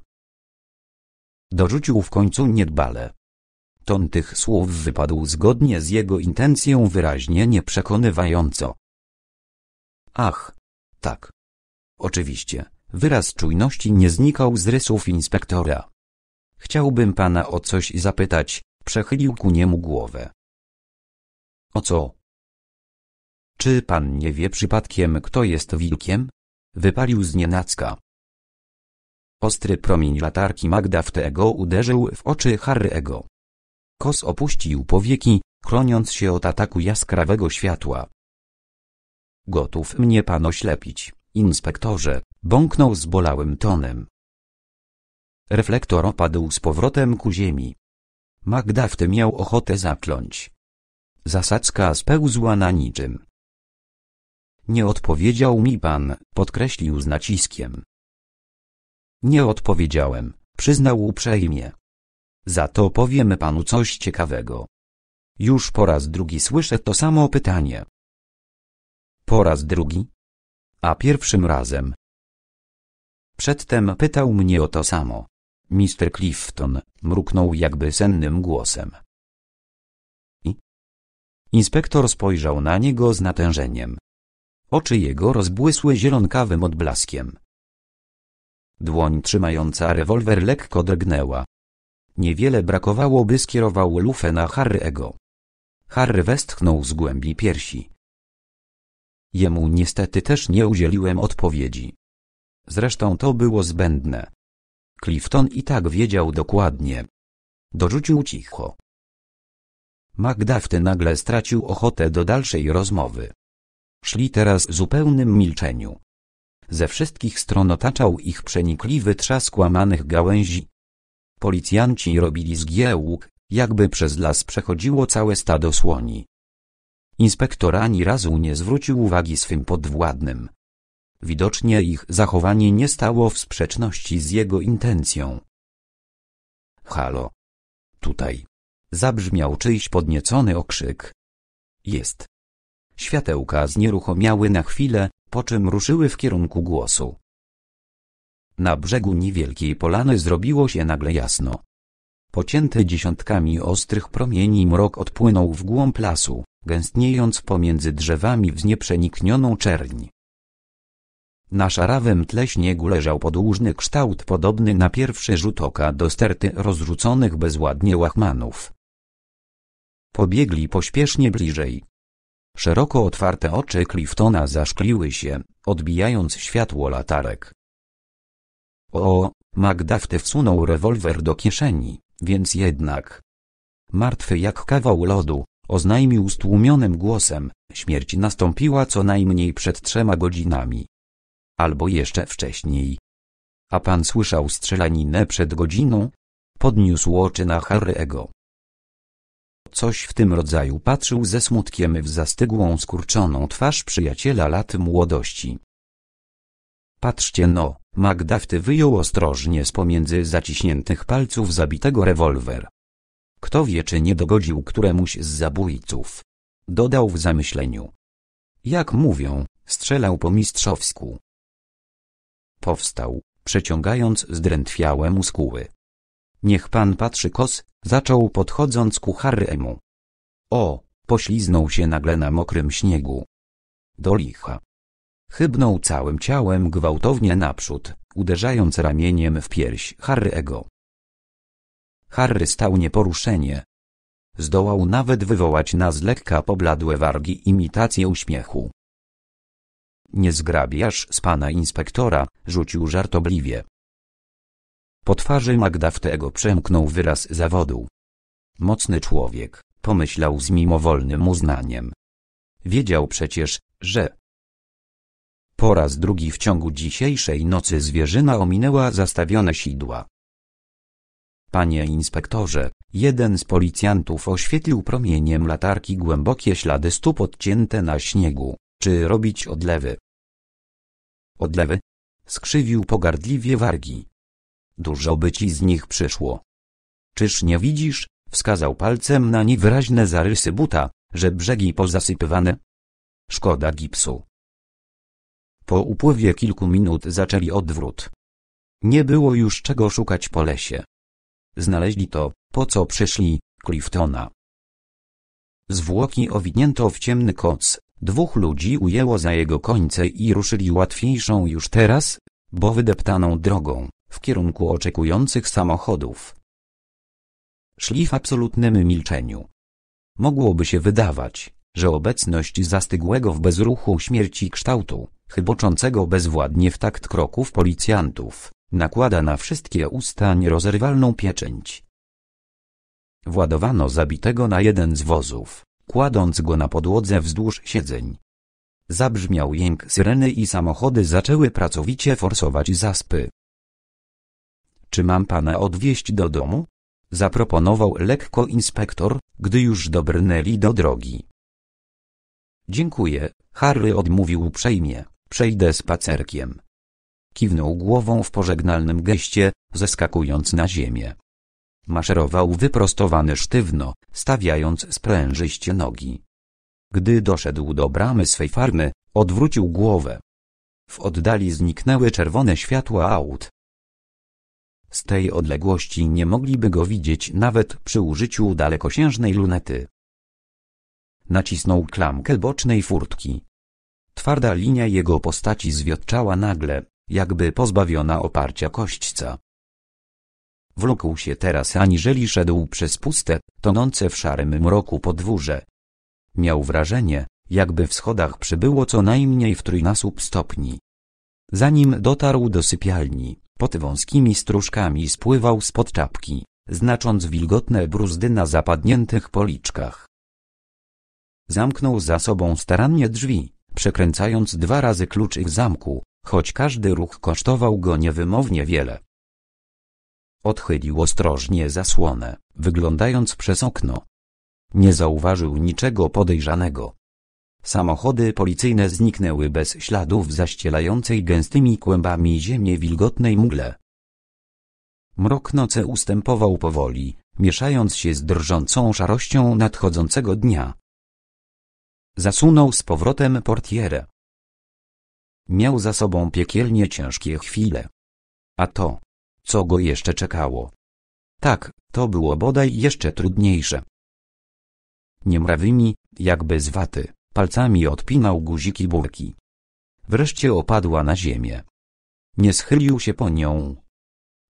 Dorzucił w końcu niedbale. Ton tych słów wypadł zgodnie z jego intencją wyraźnie nieprzekonywająco. Ach, tak. Oczywiście, wyraz czujności nie znikał z rysów inspektora. Chciałbym pana o coś zapytać, Przechylił ku niemu głowę. O co? Czy pan nie wie przypadkiem, kto jest wilkiem? Wypalił znienacka. Ostry promień latarki Magda w tego uderzył w oczy Harry'ego. Kos opuścił powieki, chroniąc się od ataku jaskrawego światła. Gotów mnie pan oślepić, inspektorze, bąknął zbolałym tonem. Reflektor opadł z powrotem ku ziemi. Magda w miał ochotę zacząć. Zasadzka spełzła na niczym. Nie odpowiedział mi pan, podkreślił z naciskiem. Nie odpowiedziałem, przyznał uprzejmie. Za to powiemy panu coś ciekawego. Już po raz drugi słyszę to samo pytanie. Po raz drugi? A pierwszym razem. Przedtem pytał mnie o to samo. Mr. Clifton mruknął jakby sennym głosem. I? Inspektor spojrzał na niego z natężeniem. Oczy jego rozbłysły zielonkawym odblaskiem. Dłoń trzymająca rewolwer lekko drgnęła. Niewiele brakowało, by skierował lufę na Harry'ego. Harry westchnął z głębi piersi. Jemu niestety też nie udzieliłem odpowiedzi. Zresztą to było zbędne. Clifton i tak wiedział dokładnie. Dorzucił cicho. Magdafty nagle stracił ochotę do dalszej rozmowy. Szli teraz w zupełnym milczeniu. Ze wszystkich stron otaczał ich przenikliwy trzask łamanych gałęzi. Policjanci robili zgiełk, jakby przez las przechodziło całe stado słoni. Inspektor ani razu nie zwrócił uwagi swym podwładnym. Widocznie ich zachowanie nie stało w sprzeczności z jego intencją. Halo. Tutaj. Zabrzmiał czyjś podniecony okrzyk. Jest. Światełka znieruchomiały na chwilę, po czym ruszyły w kierunku głosu. Na brzegu niewielkiej polany zrobiło się nagle jasno. Pocięty dziesiątkami ostrych promieni mrok odpłynął w głąb lasu, gęstniejąc pomiędzy drzewami w nieprzeniknioną czerń. Na szarawym tle śniegu leżał podłużny kształt podobny na pierwszy rzut oka do sterty rozrzuconych bezładnie łachmanów. Pobiegli pośpiesznie bliżej. Szeroko otwarte oczy Cliftona zaszkliły się, odbijając światło latarek. O, Magdafty wsunął rewolwer do kieszeni, więc jednak. Martwy jak kawał lodu, oznajmił stłumionym głosem, śmierć nastąpiła co najmniej przed trzema godzinami albo jeszcze wcześniej. A pan słyszał strzelaninę przed godziną? Podniósł oczy na Harry'ego. Coś w tym rodzaju patrzył ze smutkiem w zastygłą skurczoną twarz przyjaciela lat młodości. Patrzcie no, Magdafty wyjął ostrożnie z pomiędzy zaciśniętych palców zabitego rewolwer. Kto wie czy nie dogodził któremuś z zabójców. Dodał w zamyśleniu. Jak mówią, strzelał po mistrzowsku. Powstał, przeciągając zdrętwiałe muskuły. Niech pan patrzy kos, zaczął podchodząc ku Haremu. O, pośliznął się nagle na mokrym śniegu. Do licha. Chybnął całym ciałem gwałtownie naprzód, uderzając ramieniem w pierś Harry'ego. Harry stał nieporuszenie. Zdołał nawet wywołać na z lekka pobladłe wargi imitację uśmiechu. Nie zgrabiasz z pana inspektora, rzucił żartobliwie. Po twarzy Magdaftego przemknął wyraz zawodu. Mocny człowiek, pomyślał z mimowolnym uznaniem. Wiedział przecież, że... Po raz drugi w ciągu dzisiejszej nocy zwierzyna ominęła zastawione sidła. Panie inspektorze, jeden z policjantów oświetlił promieniem latarki głębokie ślady stóp odcięte na śniegu. Czy robić odlewy? Odlewy. Skrzywił pogardliwie wargi. Dużo by ci z nich przyszło. Czyż nie widzisz, wskazał palcem na niewyraźne zarysy buta, że brzegi pozasypywane? Szkoda gipsu. Po upływie kilku minut zaczęli odwrót. Nie było już czego szukać po lesie. Znaleźli to, po co przyszli, Cliftona. Zwłoki owinięto w ciemny koc, Dwóch ludzi ujęło za jego końce i ruszyli łatwiejszą już teraz, bo wydeptaną drogą, w kierunku oczekujących samochodów. Szli w absolutnym milczeniu. Mogłoby się wydawać, że obecność zastygłego w bezruchu śmierci kształtu, chyboczącego bezwładnie w takt kroków policjantów, nakłada na wszystkie usta nierozerwalną pieczęć. Władowano zabitego na jeden z wozów, kładąc go na podłodze wzdłuż siedzeń. Zabrzmiał jęk syreny i samochody zaczęły pracowicie forsować zaspy. Czy mam pana odwieźć do domu? Zaproponował lekko inspektor, gdy już dobrnęli do drogi. Dziękuję, Harry odmówił uprzejmie, przejdę spacerkiem. Kiwnął głową w pożegnalnym geście, zeskakując na ziemię. Maszerował wyprostowany sztywno, stawiając sprężyście nogi. Gdy doszedł do bramy swej farmy, odwrócił głowę. W oddali zniknęły czerwone światła aut. Z tej odległości nie mogliby go widzieć nawet przy użyciu dalekosiężnej lunety. Nacisnął klamkę bocznej furtki. Twarda linia jego postaci zwiotczała nagle, jakby pozbawiona oparcia kośćca. Wlókł się teraz aniżeli szedł przez puste, tonące w szarym mroku podwórze. Miał wrażenie, jakby w schodach przybyło co najmniej w trójnasób stopni. Zanim dotarł do sypialni, pod wąskimi stróżkami spływał spod czapki, znacząc wilgotne bruzdy na zapadniętych policzkach. Zamknął za sobą starannie drzwi, przekręcając dwa razy klucz ich zamku, choć każdy ruch kosztował go niewymownie wiele. Odchylił ostrożnie zasłonę, wyglądając przez okno. Nie zauważył niczego podejrzanego. Samochody policyjne zniknęły bez śladów zaścielającej gęstymi kłębami ziemię wilgotnej mgle. Mrok nocy ustępował powoli, mieszając się z drżącą szarością nadchodzącego dnia. Zasunął z powrotem portierę. Miał za sobą piekielnie ciężkie chwile. A to, co go jeszcze czekało. Tak, to było bodaj jeszcze trudniejsze. Niemrawymi, jakby z waty, palcami odpinał guziki bułki. Wreszcie opadła na ziemię. Nie schylił się po nią.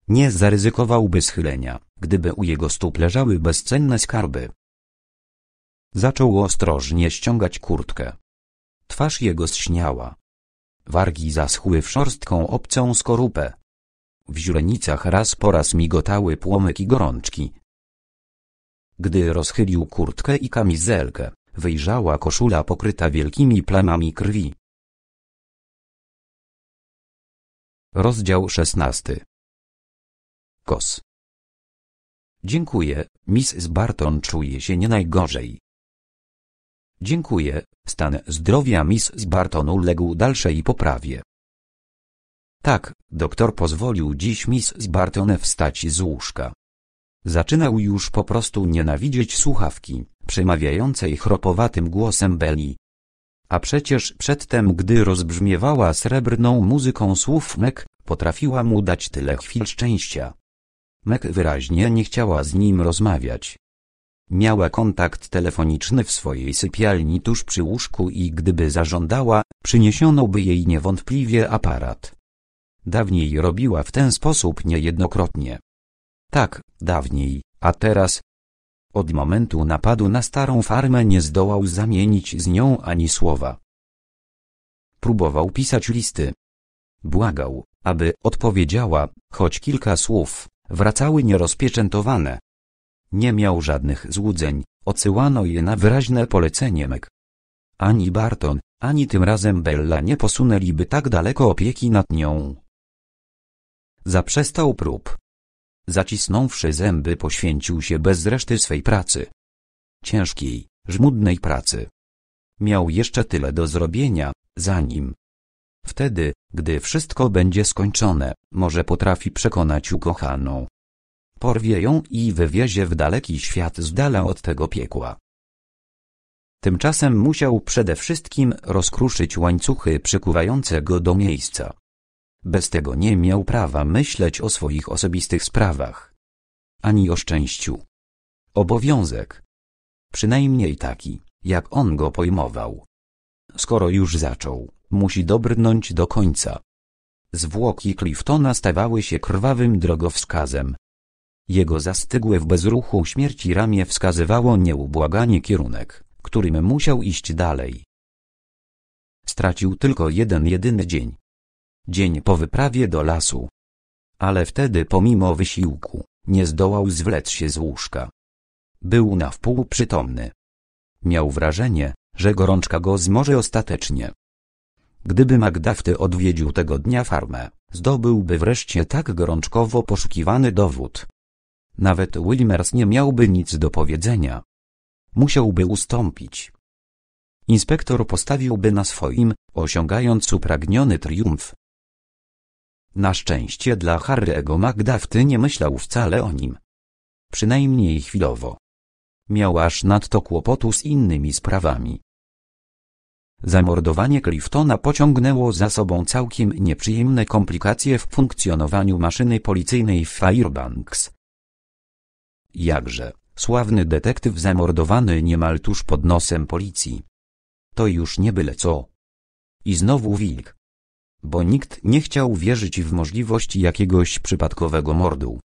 Nie zaryzykowałby schylenia, gdyby u jego stóp leżały bezcenne skarby. Zaczął ostrożnie ściągać kurtkę. Twarz jego zśniała. Wargi zaschły w szorstką obcą skorupę. W źrenicach raz po raz migotały płomyki gorączki. Gdy rozchylił kurtkę i kamizelkę, wyjrzała koszula pokryta wielkimi plamami krwi. Rozdział szesnasty. Kos. Dziękuję, Miss Barton czuje się nie najgorzej. Dziękuję, stan zdrowia Miss Barton uległ dalszej poprawie. Tak, doktor pozwolił dziś Miss Bartone wstać z łóżka. Zaczynał już po prostu nienawidzieć słuchawki, przemawiającej chropowatym głosem Beli. A przecież przedtem gdy rozbrzmiewała srebrną muzyką słów Mek, potrafiła mu dać tyle chwil szczęścia. Mek wyraźnie nie chciała z nim rozmawiać. Miała kontakt telefoniczny w swojej sypialni tuż przy łóżku i gdyby zażądała, przyniesiono by jej niewątpliwie aparat. Dawniej robiła w ten sposób niejednokrotnie. Tak, dawniej, a teraz? Od momentu napadu na starą farmę nie zdołał zamienić z nią ani słowa. Próbował pisać listy. Błagał, aby odpowiedziała, choć kilka słów, wracały nierozpieczętowane. Nie miał żadnych złudzeń, odsyłano je na wyraźne polecenie Mek. Ani Barton, ani tym razem Bella nie posunęliby tak daleko opieki nad nią. Zaprzestał prób. Zacisnąwszy zęby poświęcił się bez reszty swej pracy. Ciężkiej, żmudnej pracy. Miał jeszcze tyle do zrobienia, zanim. Wtedy, gdy wszystko będzie skończone, może potrafi przekonać ukochaną. Porwie ją i wywiezie w daleki świat z dala od tego piekła. Tymczasem musiał przede wszystkim rozkruszyć łańcuchy przykuwające go do miejsca bez tego nie miał prawa myśleć o swoich osobistych sprawach. Ani o szczęściu. Obowiązek. Przynajmniej taki, jak on go pojmował. Skoro już zaczął, musi dobrnąć do końca. Zwłoki Cliftona stawały się krwawym drogowskazem. Jego zastygłe w bezruchu śmierci ramię wskazywało nieubłaganie kierunek, którym musiał iść dalej. Stracił tylko jeden jedyny dzień, dzień po wyprawie do lasu. Ale wtedy pomimo wysiłku, nie zdołał zwlec się z łóżka. Był na wpół przytomny. Miał wrażenie, że gorączka go zmoże ostatecznie. Gdyby Magdafty odwiedził tego dnia farmę, zdobyłby wreszcie tak gorączkowo poszukiwany dowód. Nawet Wilmers nie miałby nic do powiedzenia. Musiałby ustąpić. Inspektor postawiłby na swoim, osiągając upragniony triumf. Na szczęście dla Harry'ego McDuffty nie myślał wcale o nim. Przynajmniej chwilowo. Miał aż nadto kłopotu z innymi sprawami. Zamordowanie Cliftona pociągnęło za sobą całkiem nieprzyjemne komplikacje w funkcjonowaniu maszyny policyjnej w Fairbanks. Jakże, sławny detektyw zamordowany niemal tuż pod nosem policji. To już nie byle co. I znowu wilk bo nikt nie chciał wierzyć w możliwość jakiegoś przypadkowego mordu.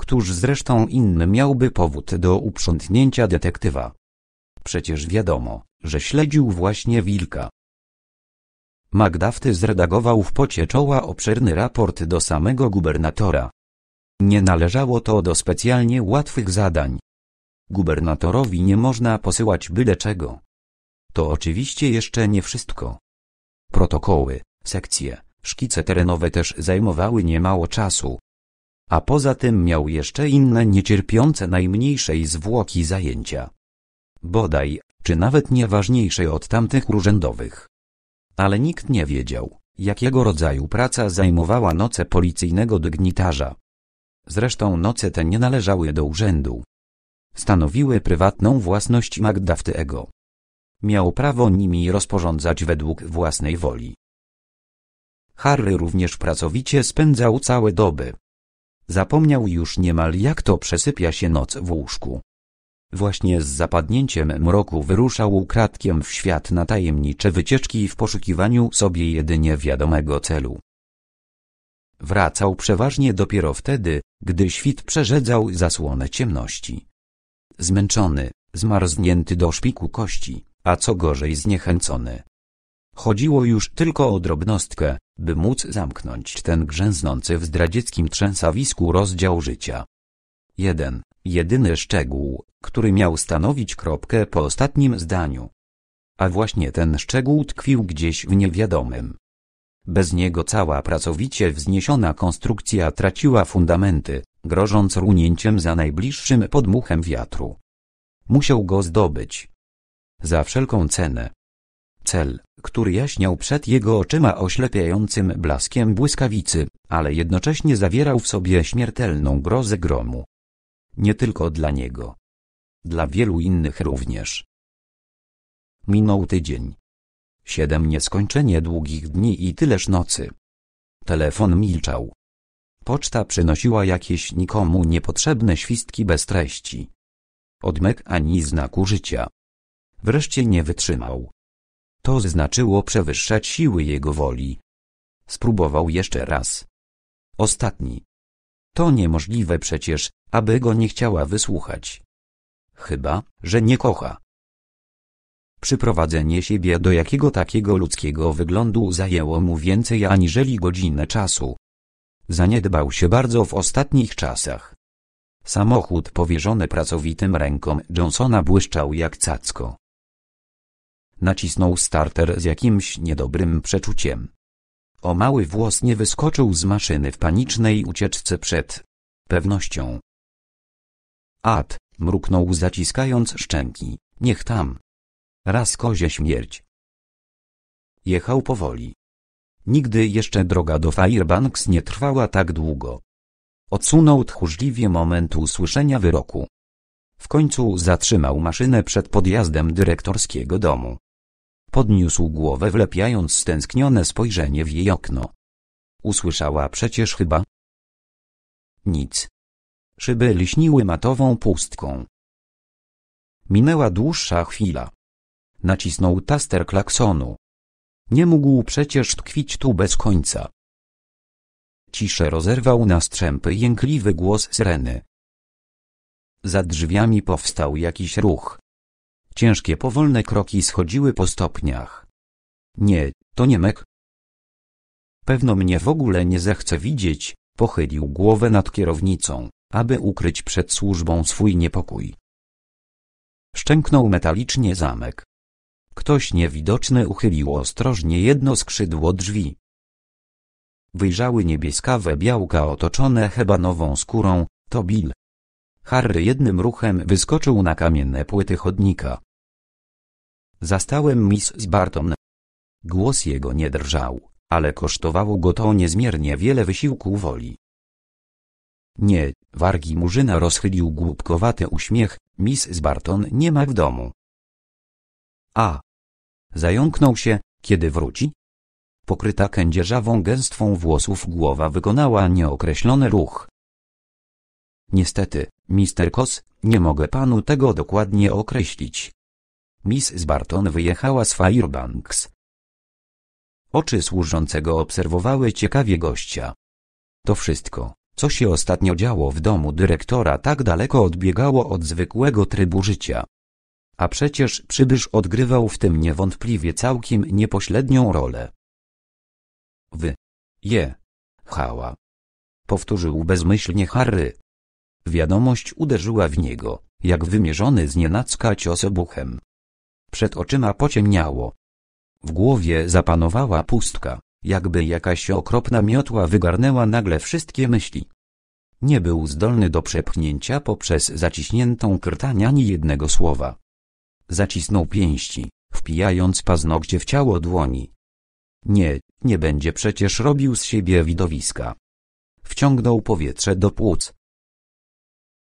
Któż zresztą inny miałby powód do uprzątnięcia detektywa? Przecież wiadomo, że śledził właśnie wilka. Magdafty zredagował w pocie czoła obszerny raport do samego gubernatora. Nie należało to do specjalnie łatwych zadań. Gubernatorowi nie można posyłać byle czego. To oczywiście jeszcze nie wszystko. Protokoły, Sekcje, szkice terenowe też zajmowały niemało czasu. A poza tym miał jeszcze inne niecierpiące najmniejszej zwłoki zajęcia. Bodaj, czy nawet nieważniejsze od tamtych urzędowych. Ale nikt nie wiedział, jakiego rodzaju praca zajmowała noce policyjnego dygnitarza. Zresztą noce te nie należały do urzędu. Stanowiły prywatną własność Magdaftyego. Miał prawo nimi rozporządzać według własnej woli. Harry również pracowicie spędzał całe doby. Zapomniał już niemal jak to przesypia się noc w łóżku. Właśnie z zapadnięciem mroku wyruszał ukradkiem w świat na tajemnicze wycieczki w poszukiwaniu sobie jedynie wiadomego celu. Wracał przeważnie dopiero wtedy, gdy świt przerzedzał zasłonę ciemności. Zmęczony, zmarznięty do szpiku kości, a co gorzej zniechęcony, Chodziło już tylko o drobnostkę, by móc zamknąć ten grzęznący w zdradzieckim trzęsawisku rozdział życia. Jeden, jedyny szczegół, który miał stanowić kropkę po ostatnim zdaniu. A właśnie ten szczegół tkwił gdzieś w niewiadomym. Bez niego cała pracowicie wzniesiona konstrukcja traciła fundamenty, grożąc runięciem za najbliższym podmuchem wiatru. Musiał go zdobyć. Za wszelką cenę cel, który jaśniał przed jego oczyma oślepiającym blaskiem błyskawicy, ale jednocześnie zawierał w sobie śmiertelną grozę gromu. Nie tylko dla niego. Dla wielu innych również. Minął tydzień. Siedem nieskończenie długich dni i tyleż nocy. Telefon milczał. Poczta przynosiła jakieś nikomu niepotrzebne świstki bez treści. Odmek ani znaku życia. Wreszcie nie wytrzymał. To znaczyło przewyższać siły jego woli. Spróbował jeszcze raz. Ostatni. To niemożliwe przecież, aby go nie chciała wysłuchać. Chyba, że nie kocha. Przyprowadzenie siebie do jakiego takiego ludzkiego wyglądu zajęło mu więcej aniżeli godzinę czasu. Zaniedbał się bardzo w ostatnich czasach. Samochód powierzony pracowitym rękom Johnsona błyszczał jak cacko nacisnął starter z jakimś niedobrym przeczuciem. O mały włos nie wyskoczył z maszyny w panicznej ucieczce przed pewnością. Ad, mruknął zaciskając szczęki, niech tam. Raz kozie śmierć. Jechał powoli. Nigdy jeszcze droga do Fairbanks nie trwała tak długo. Odsunął tchórzliwie moment usłyszenia wyroku. W końcu zatrzymał maszynę przed podjazdem dyrektorskiego domu. Podniósł głowę wlepiając stęsknione spojrzenie w jej okno. Usłyszała przecież chyba? Nic. Szyby lśniły matową pustką. Minęła dłuższa chwila. Nacisnął taster klaksonu. Nie mógł przecież tkwić tu bez końca. Ciszę rozerwał na strzępy jękliwy głos syreny. Za drzwiami powstał jakiś ruch. Ciężkie powolne kroki schodziły po stopniach. Nie, to nie Mek. Pewno mnie w ogóle nie zechce widzieć, pochylił głowę nad kierownicą, aby ukryć przed służbą swój niepokój. Szczęknął metalicznie zamek. Ktoś niewidoczny uchylił ostrożnie jedno skrzydło drzwi. Wyjrzały niebieskawe białka otoczone hebanową skórą, to Bill. Harry jednym ruchem wyskoczył na kamienne płyty chodnika. Zastałem Miss Barton. Głos jego nie drżał, ale kosztowało go to niezmiernie wiele wysiłku woli. Nie, wargi murzyna rozchylił głupkowaty uśmiech, Miss Barton nie ma w domu. A. Zająknął się, kiedy wróci? Pokryta kędzierzawą gęstwą włosów głowa wykonała nieokreślony ruch. Niestety, Mister Kos, nie mogę panu tego dokładnie określić. Miss Barton wyjechała z Fairbanks. Oczy służącego obserwowały ciekawie gościa. To wszystko, co się ostatnio działo w domu dyrektora tak daleko odbiegało od zwykłego trybu życia. A przecież przybysz odgrywał w tym niewątpliwie całkiem niepośrednią rolę. Wy. Je. Hała. Powtórzył bezmyślnie Harry. Wiadomość uderzyła w niego, jak wymierzony z nienacka cios obuchem. Przed oczyma pociemniało. W głowie zapanowała pustka, jakby jakaś okropna miotła wygarnęła nagle wszystkie myśli. Nie był zdolny do przepchnięcia poprzez zaciśniętą krtań ani jednego słowa. Zacisnął pięści, wpijając paznokcie w ciało dłoni. Nie, nie będzie przecież robił z siebie widowiska. Wciągnął powietrze do płuc,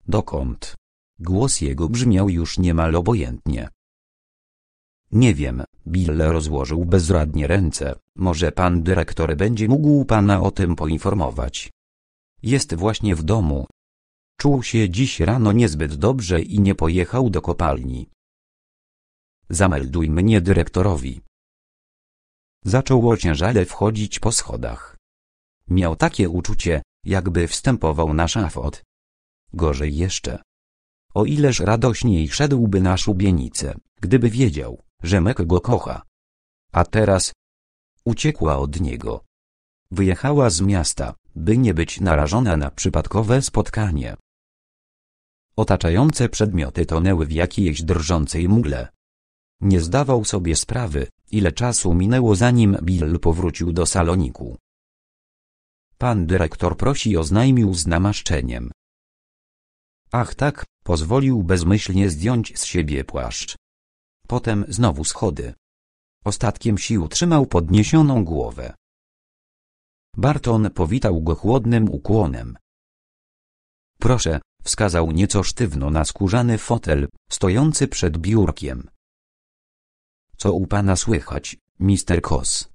Dokąd? Głos jego brzmiał już niemal obojętnie. Nie wiem, Bill rozłożył bezradnie ręce, może pan dyrektor będzie mógł pana o tym poinformować. Jest właśnie w domu. Czuł się dziś rano niezbyt dobrze i nie pojechał do kopalni. Zamelduj mnie dyrektorowi. Zaczął ociężale wchodzić po schodach. Miał takie uczucie, jakby wstępował na szafot, gorzej jeszcze. O ileż radośniej szedłby na szubienicę, gdyby wiedział, że Mek go kocha. A teraz uciekła od niego. Wyjechała z miasta, by nie być narażona na przypadkowe spotkanie. Otaczające przedmioty tonęły w jakiejś drżącej mgle. Nie zdawał sobie sprawy, ile czasu minęło zanim Bill powrócił do saloniku. Pan dyrektor prosi oznajmił z namaszczeniem, Ach tak, pozwolił bezmyślnie zdjąć z siebie płaszcz. Potem znowu schody. Ostatkiem sił trzymał podniesioną głowę. Barton powitał go chłodnym ukłonem. Proszę, wskazał nieco sztywno na skórzany fotel, stojący przed biurkiem. Co u pana słychać, mister Kos?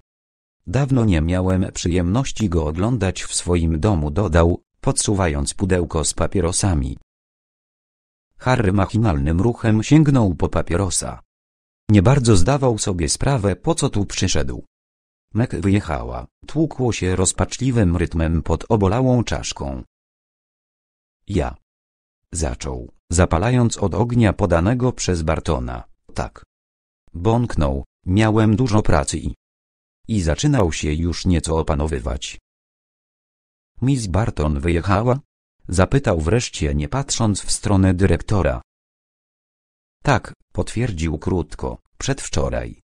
Dawno nie miałem przyjemności go oglądać w swoim domu, dodał, podsuwając pudełko z papierosami. Harry machinalnym ruchem sięgnął po papierosa. Nie bardzo zdawał sobie sprawę po co tu przyszedł. Mek wyjechała, tłukło się rozpaczliwym rytmem pod obolałą czaszką. Ja. Zaczął, zapalając od ognia podanego przez Bartona. Tak. Bąknął, miałem dużo pracy i... I zaczynał się już nieco opanowywać. Miss Barton wyjechała? Zapytał wreszcie nie patrząc w stronę dyrektora. Tak, potwierdził krótko, przedwczoraj.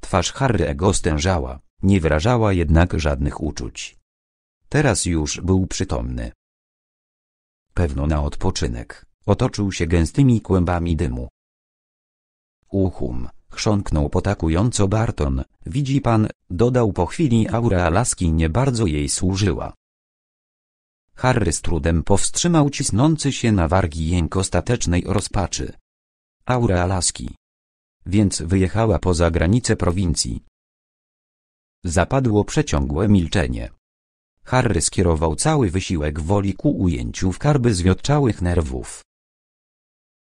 Twarz Harry'ego stężała, nie wyrażała jednak żadnych uczuć. Teraz już był przytomny. Pewno na odpoczynek, otoczył się gęstymi kłębami dymu. Uchum, chrząknął potakująco Barton, widzi pan, dodał po chwili aura laski nie bardzo jej służyła. Harry z trudem powstrzymał cisnący się na wargi jęk ostatecznej rozpaczy. Aura Alaski. Więc wyjechała poza granice prowincji. Zapadło przeciągłe milczenie. Harry skierował cały wysiłek woli ku ujęciu w karby zwiotczałych nerwów.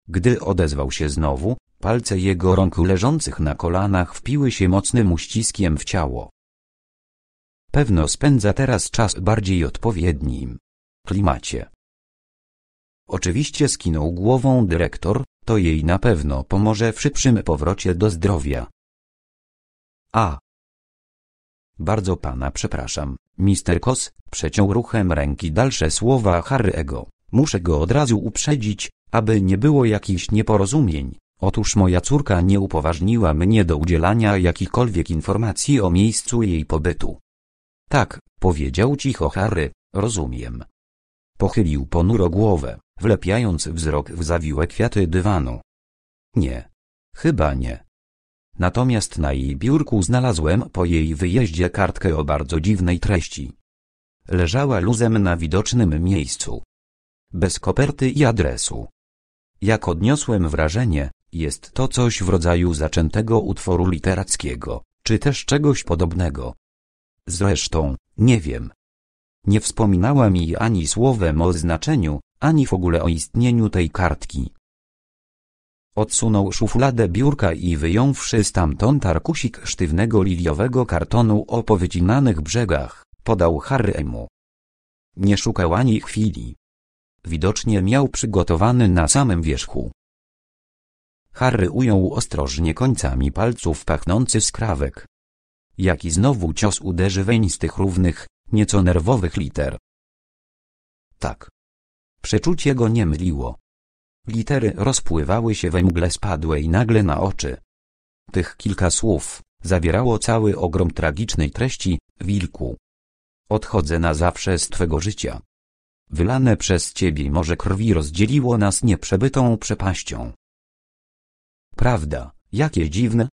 Gdy odezwał się znowu, palce jego rąk leżących na kolanach wpiły się mocnym uściskiem w ciało. Pewno spędza teraz czas bardziej odpowiednim klimacie. Oczywiście skinął głową dyrektor, to jej na pewno pomoże w szybszym powrocie do zdrowia. A. Bardzo pana przepraszam, mister Kos, przeciął ruchem ręki dalsze słowa Harry'ego. Muszę go od razu uprzedzić, aby nie było jakichś nieporozumień. Otóż moja córka nie upoważniła mnie do udzielania jakichkolwiek informacji o miejscu jej pobytu. Tak, powiedział cicho Harry, rozumiem. Pochylił ponuro głowę, wlepiając wzrok w zawiłe kwiaty dywanu. Nie. Chyba nie. Natomiast na jej biurku znalazłem po jej wyjeździe kartkę o bardzo dziwnej treści. Leżała luzem na widocznym miejscu. Bez koperty i adresu. Jak odniosłem wrażenie, jest to coś w rodzaju zaczętego utworu literackiego, czy też czegoś podobnego. Zresztą, nie wiem, nie wspominała mi ani słowem o znaczeniu, ani w ogóle o istnieniu tej kartki. Odsunął szufladę biurka i wyjąwszy stamtąd arkusik sztywnego liliowego kartonu o powycinanych brzegach, podał Harry'emu. Nie szukał ani chwili. Widocznie miał przygotowany na samym wierzchu. Harry ujął ostrożnie końcami palców pachnący skrawek. Jaki znowu cios uderzy weń z tych równych, nieco nerwowych liter. Tak. Przeczucie go nie myliło. Litery rozpływały się we mgle spadłej nagle na oczy. Tych kilka słów zawierało cały ogrom tragicznej treści, wilku. Odchodzę na zawsze z twego życia. Wylane przez ciebie morze krwi rozdzieliło nas nieprzebytą przepaścią. Prawda, jakie dziwne?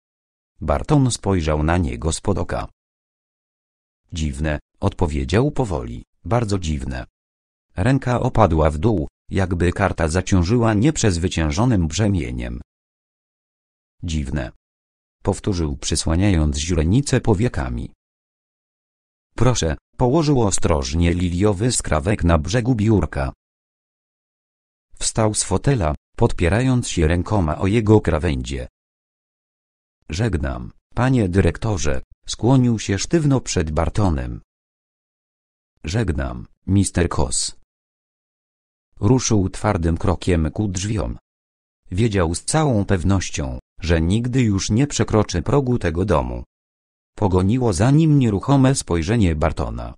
Barton spojrzał na niego spod oka. Dziwne, Odpowiedział powoli, bardzo dziwne. Ręka opadła w dół, jakby karta zaciążyła nieprzezwyciężonym brzemieniem. Dziwne. Powtórzył przysłaniając źrenice powiekami. Proszę, położył ostrożnie liliowy skrawek na brzegu biurka. Wstał z fotela, podpierając się rękoma o jego krawędzie. Żegnam, panie dyrektorze, skłonił się sztywno przed Bartonem. Żegnam, mister Kos. Ruszył twardym krokiem ku drzwiom. Wiedział z całą pewnością, że nigdy już nie przekroczy progu tego domu. Pogoniło za nim nieruchome spojrzenie Bartona.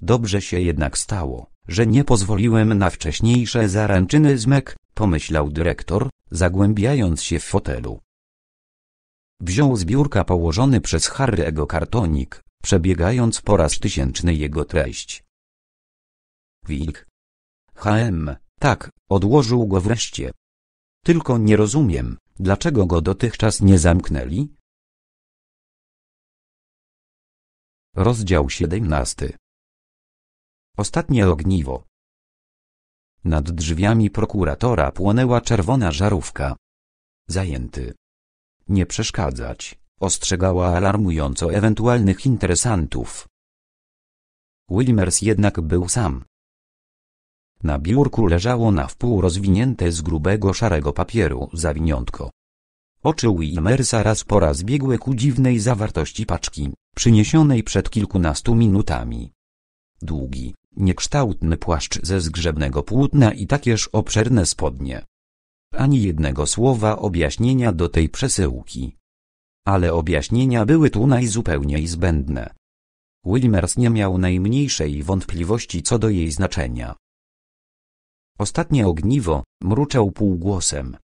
Dobrze się jednak stało, że nie pozwoliłem na wcześniejsze zaręczyny z Mek, pomyślał dyrektor, zagłębiając się w fotelu. Wziął z biurka położony przez Harry'ego kartonik, przebiegając po raz tysięczny jego treść. Wilk. HM, tak, odłożył go wreszcie. Tylko nie rozumiem, dlaczego go dotychczas nie zamknęli? Rozdział 17 Ostatnie ogniwo Nad drzwiami prokuratora płonęła czerwona żarówka. Zajęty. Nie przeszkadzać. Ostrzegała alarmująco ewentualnych interesantów. Wilmers jednak był sam. Na biurku leżało na wpół rozwinięte z grubego szarego papieru zawiniątko. Oczy Wilmersa raz po raz biegły ku dziwnej zawartości paczki, przyniesionej przed kilkunastu minutami. Długi, niekształtny płaszcz ze zgrzebnego płótna i takież obszerne spodnie. Ani jednego słowa objaśnienia do tej przesyłki. Ale objaśnienia były tu najzupełniej zbędne. Wilmers nie miał najmniejszej wątpliwości co do jej znaczenia. Ostatnie ogniwo, mruczał półgłosem.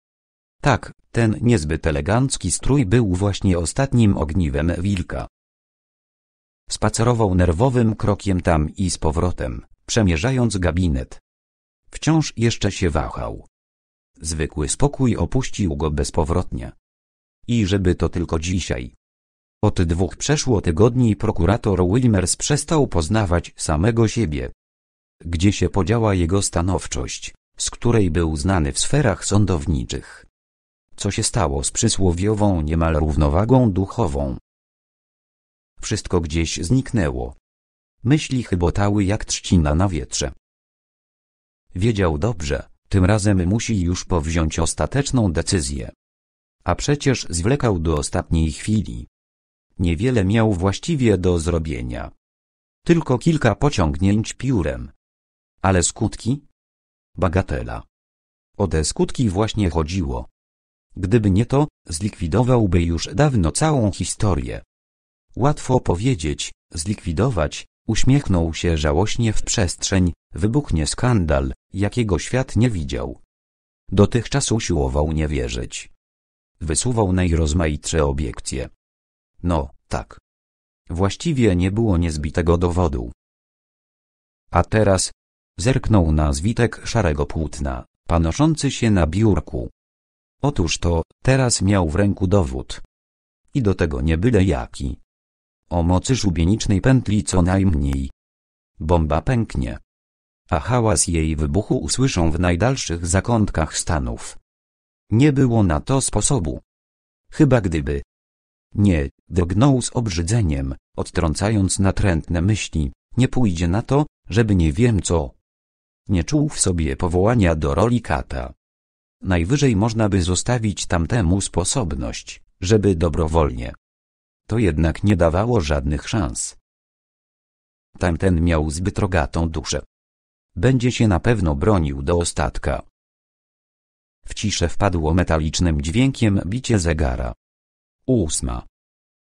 Tak, ten niezbyt elegancki strój był właśnie ostatnim ogniwem wilka. Spacerował nerwowym krokiem tam i z powrotem, przemierzając gabinet. Wciąż jeszcze się wahał. Zwykły spokój opuścił go bezpowrotnie. I żeby to tylko dzisiaj. Od dwóch przeszło tygodni prokurator Wilmers przestał poznawać samego siebie. Gdzie się podziała jego stanowczość, z której był znany w sferach sądowniczych? Co się stało z przysłowiową niemal równowagą duchową? Wszystko gdzieś zniknęło. Myśli chybotały jak trzcina na wietrze. Wiedział dobrze, tym razem musi już powziąć ostateczną decyzję. A przecież zwlekał do ostatniej chwili. Niewiele miał właściwie do zrobienia. Tylko kilka pociągnięć piórem. Ale skutki? Bagatela. O te skutki właśnie chodziło. Gdyby nie to, zlikwidowałby już dawno całą historię. Łatwo powiedzieć, zlikwidować, uśmiechnął się żałośnie w przestrzeń, wybuchnie skandal, jakiego świat nie widział. Dotychczas usiłował nie wierzyć. Wysuwał najrozmaitsze obiekcje. No, tak. Właściwie nie było niezbitego dowodu. A teraz zerknął na zwitek szarego płótna, panoszący się na biurku. Otóż to, teraz miał w ręku dowód. I do tego nie byle jaki. O mocy szubienicznej pętli co najmniej. Bomba pęknie. A hałas jej wybuchu usłyszą w najdalszych zakątkach Stanów. Nie było na to sposobu. Chyba gdyby. Nie, drgnął z obrzydzeniem, odtrącając natrętne myśli, nie pójdzie na to, żeby nie wiem co. Nie czuł w sobie powołania do roli kata. Najwyżej można by zostawić tamtemu sposobność, żeby dobrowolnie. To jednak nie dawało żadnych szans. Tamten miał zbyt rogatą duszę. Będzie się na pewno bronił do ostatka. W ciszę wpadło metalicznym dźwiękiem bicie zegara. Ósma.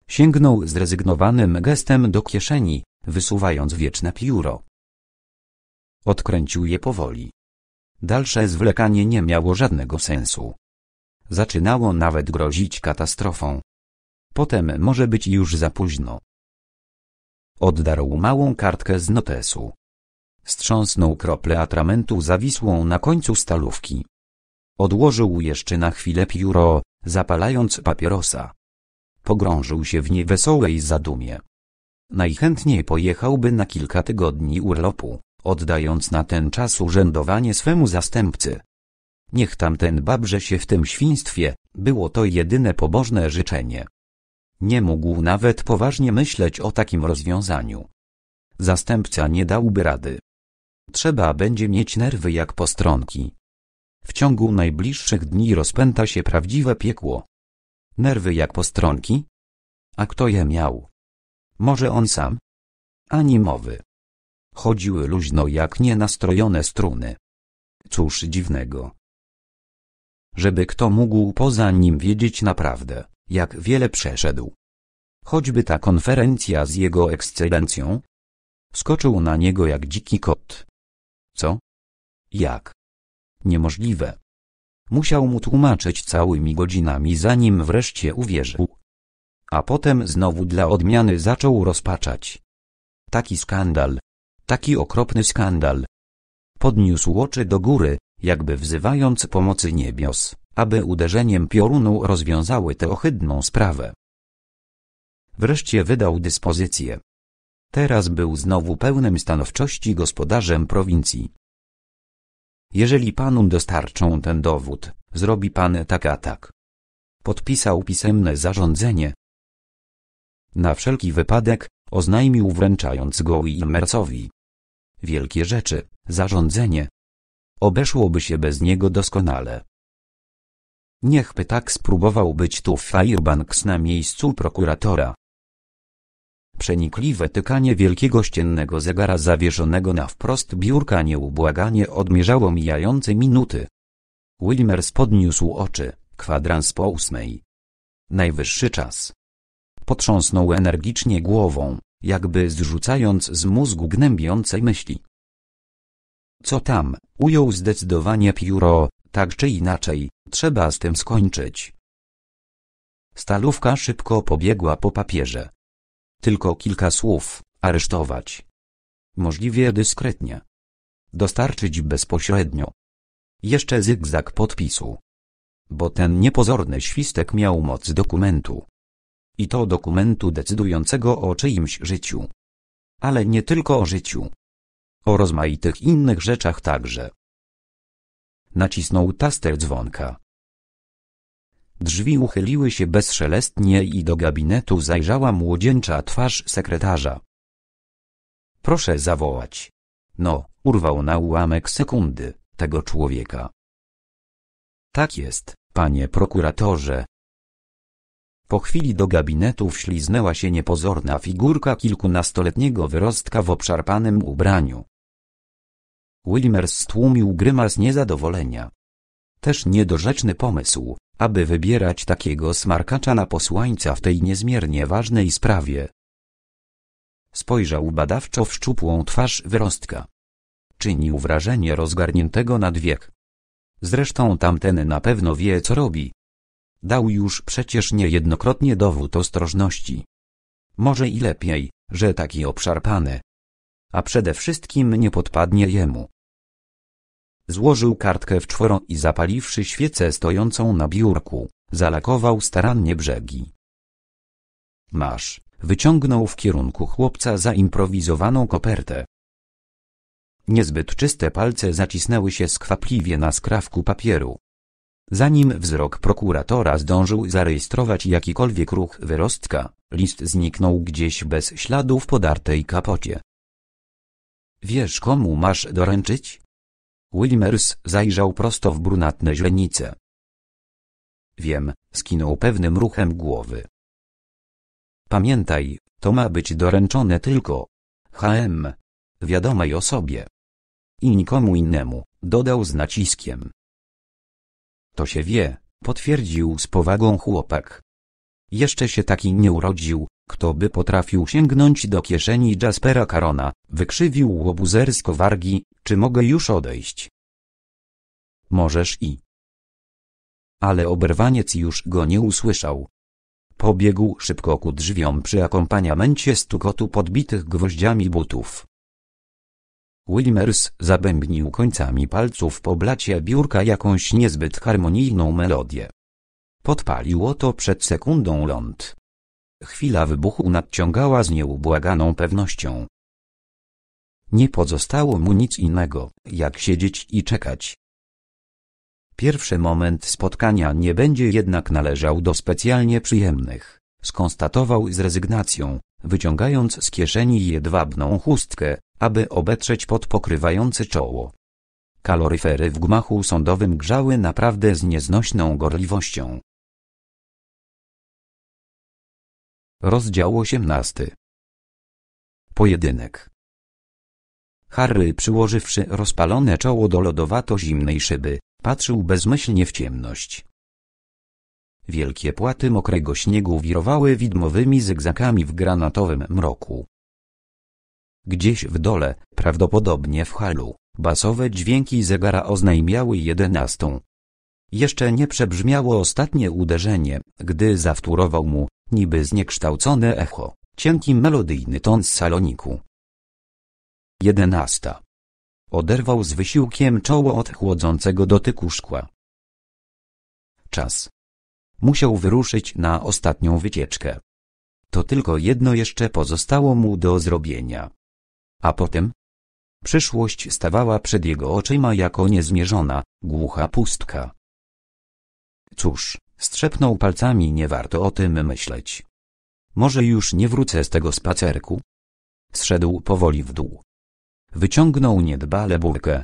Sięgnął zrezygnowanym gestem do kieszeni, wysuwając wieczne pióro. Odkręcił je powoli. Dalsze zwlekanie nie miało żadnego sensu. Zaczynało nawet grozić katastrofą. Potem może być już za późno. Oddarł małą kartkę z notesu. Strząsnął kroplę atramentu zawisłą na końcu stalówki. Odłożył jeszcze na chwilę pióro, zapalając papierosa. Pogrążył się w niewesołej zadumie. Najchętniej pojechałby na kilka tygodni urlopu, oddając na ten czas urzędowanie swemu zastępcy. Niech tamten babrze się w tym świństwie, było to jedyne pobożne życzenie. Nie mógł nawet poważnie myśleć o takim rozwiązaniu. Zastępca nie dałby rady. Trzeba będzie mieć nerwy jak postronki. W ciągu najbliższych dni rozpęta się prawdziwe piekło. Nerwy jak postronki? A kto je miał? Może on sam? Ani mowy. Chodziły luźno jak nienastrojone struny. Cóż dziwnego. Żeby kto mógł poza nim wiedzieć naprawdę, jak wiele przeszedł. Choćby ta konferencja z jego ekscelencją? Skoczył na niego jak dziki kot. Co? Jak? niemożliwe. Musiał mu tłumaczyć całymi godzinami zanim wreszcie uwierzył. A potem znowu dla odmiany zaczął rozpaczać. Taki skandal. Taki okropny skandal. Podniósł oczy do góry, jakby wzywając pomocy niebios, aby uderzeniem piorunu rozwiązały tę ohydną sprawę. Wreszcie wydał dyspozycję. Teraz był znowu pełnym stanowczości gospodarzem prowincji. Jeżeli panu dostarczą ten dowód, zrobi pan tak a tak. Podpisał pisemne zarządzenie. Na wszelki wypadek, oznajmił wręczając go Immersowi. Wielkie rzeczy, zarządzenie. Obeszłoby się bez niego doskonale. Niechby tak spróbował być tu Fairbanks na miejscu prokuratora. Przenikliwe tykanie wielkiego ściennego zegara zawieszonego na wprost biurka nieubłaganie odmierzało mijające minuty. Wilmers podniósł oczy, kwadrans po ósmej. Najwyższy czas. Potrząsnął energicznie głową, jakby zrzucając z mózgu gnębiące myśli. Co tam, ujął zdecydowanie pióro, tak czy inaczej, trzeba z tym skończyć. Stalówka szybko pobiegła po papierze. Tylko kilka słów, aresztować. Możliwie dyskretnie. Dostarczyć bezpośrednio. Jeszcze zygzak podpisu. Bo ten niepozorny świstek miał moc dokumentu. I to dokumentu decydującego o czyimś życiu. Ale nie tylko o życiu. O rozmaitych innych rzeczach także. Nacisnął taster dzwonka. Drzwi uchyliły się bezszelestnie i do gabinetu zajrzała młodzieńcza twarz sekretarza. Proszę zawołać. No, urwał na ułamek sekundy tego człowieka. Tak jest, panie prokuratorze. Po chwili do gabinetu wśliznęła się niepozorna figurka kilkunastoletniego wyrostka w obszarpanym ubraniu. Wilmers stłumił grymas niezadowolenia. Też niedorzeczny pomysł, aby wybierać takiego smarkacza na posłańca w tej niezmiernie ważnej sprawie. Spojrzał badawczo w szczupłą twarz wyrostka. Czynił wrażenie rozgarniętego nad wiek. Zresztą tamten na pewno wie co robi. Dał już przecież niejednokrotnie dowód ostrożności. Może i lepiej, że taki obszarpany. A przede wszystkim nie podpadnie jemu. Złożył kartkę w czworo i zapaliwszy świecę stojącą na biurku, zalakował starannie brzegi. Masz, wyciągnął w kierunku chłopca zaimprowizowaną kopertę. Niezbyt czyste palce zacisnęły się skwapliwie na skrawku papieru. Zanim wzrok prokuratora zdążył zarejestrować jakikolwiek ruch wyrostka, list zniknął gdzieś bez śladu w podartej kapocie. Wiesz komu masz doręczyć? Wilmers zajrzał prosto w brunatne źrenice. Wiem, skinął pewnym ruchem głowy. Pamiętaj, to ma być doręczone tylko HM, wiadomej osobie. I nikomu innemu, dodał z naciskiem. To się wie, potwierdził z powagą chłopak. Jeszcze się taki nie urodził, kto by potrafił sięgnąć do kieszeni Jaspera Karona, wykrzywił łobuzersko wargi, czy mogę już odejść? Możesz i. Ale oberwaniec już go nie usłyszał. Pobiegł szybko ku drzwiom przy akompaniamencie stukotu podbitych gwoździami butów. Wilmers zabębnił końcami palców po blacie biurka jakąś niezbyt harmonijną melodię. Podpaliło to przed sekundą ląd. Chwila wybuchu nadciągała z nieubłaganą pewnością. Nie pozostało mu nic innego, jak siedzieć i czekać. Pierwszy moment spotkania nie będzie jednak należał do specjalnie przyjemnych, skonstatował z rezygnacją, wyciągając z kieszeni jedwabną chustkę, aby obetrzeć pod pokrywające czoło. Kaloryfery w gmachu sądowym grzały naprawdę z nieznośną gorliwością. Rozdział 18 Pojedynek Harry przyłożywszy rozpalone czoło do lodowato-zimnej szyby, patrzył bezmyślnie w ciemność. Wielkie płaty mokrego śniegu wirowały widmowymi zygzakami w granatowym mroku. Gdzieś w dole, prawdopodobnie w halu, basowe dźwięki zegara oznajmiały jedenastą. Jeszcze nie przebrzmiało ostatnie uderzenie, gdy zawtórował mu, niby zniekształcone echo, cienki melodyjny ton z saloniku jedenasta. Oderwał z wysiłkiem czoło od chłodzącego dotyku szkła. Czas. Musiał wyruszyć na ostatnią wycieczkę. To tylko jedno jeszcze pozostało mu do zrobienia. A potem? Przyszłość stawała przed jego oczyma jako niezmierzona, głucha pustka. Cóż, strzepnął palcami, nie warto o tym myśleć. Może już nie wrócę z tego spacerku? Zszedł powoli w dół. Wyciągnął niedbale bułkę.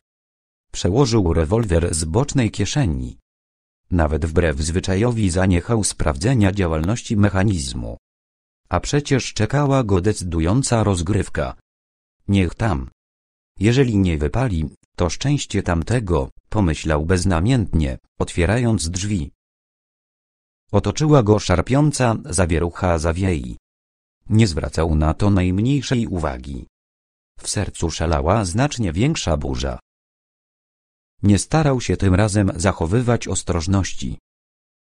Przełożył rewolwer z bocznej kieszeni. Nawet wbrew zwyczajowi zaniechał sprawdzenia działalności mechanizmu. A przecież czekała go decydująca rozgrywka. Niech tam. Jeżeli nie wypali, to szczęście tamtego, pomyślał beznamiętnie, otwierając drzwi. Otoczyła go szarpiąca zawierucha zawiei. Nie zwracał na to najmniejszej uwagi. W sercu szalała znacznie większa burza. Nie starał się tym razem zachowywać ostrożności.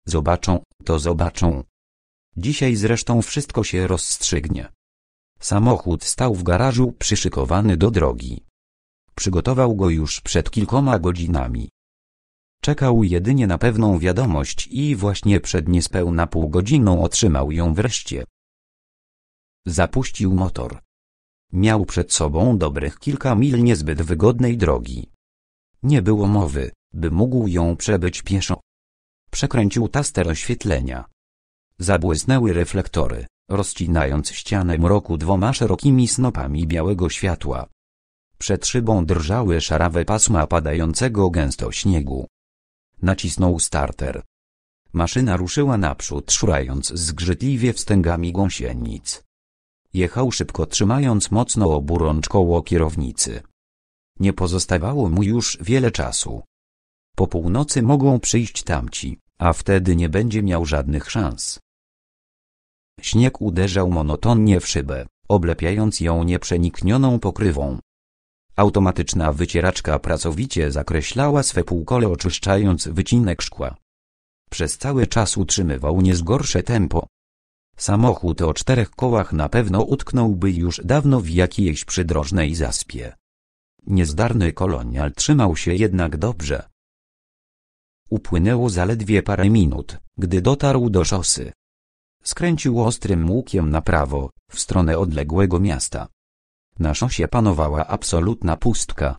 Zobaczą, to zobaczą. Dzisiaj zresztą wszystko się rozstrzygnie. Samochód stał w garażu przyszykowany do drogi. Przygotował go już przed kilkoma godzinami. Czekał jedynie na pewną wiadomość i właśnie przed niespełna pół godziną otrzymał ją wreszcie. Zapuścił motor. Miał przed sobą dobrych kilka mil niezbyt wygodnej drogi. Nie było mowy, by mógł ją przebyć pieszo. Przekręcił taster oświetlenia. Zabłysnęły reflektory, rozcinając ścianę mroku dwoma szerokimi snopami białego światła. Przed szybą drżały szarawe pasma padającego gęsto śniegu. Nacisnął starter. Maszyna ruszyła naprzód szurając zgrzytliwie wstęgami gąsienic. Jechał szybko trzymając mocno oburącz koło kierownicy. Nie pozostawało mu już wiele czasu. Po północy mogą przyjść tamci, a wtedy nie będzie miał żadnych szans. Śnieg uderzał monotonnie w szybę, oblepiając ją nieprzeniknioną pokrywą. Automatyczna wycieraczka pracowicie zakreślała swe półkole oczyszczając wycinek szkła. Przez cały czas utrzymywał niezgorsze tempo, Samochód o czterech kołach na pewno utknąłby już dawno w jakiejś przydrożnej zaspie. Niezdarny kolonial trzymał się jednak dobrze. Upłynęło zaledwie parę minut, gdy dotarł do szosy. Skręcił ostrym łukiem na prawo, w stronę odległego miasta. Na szosie panowała absolutna pustka.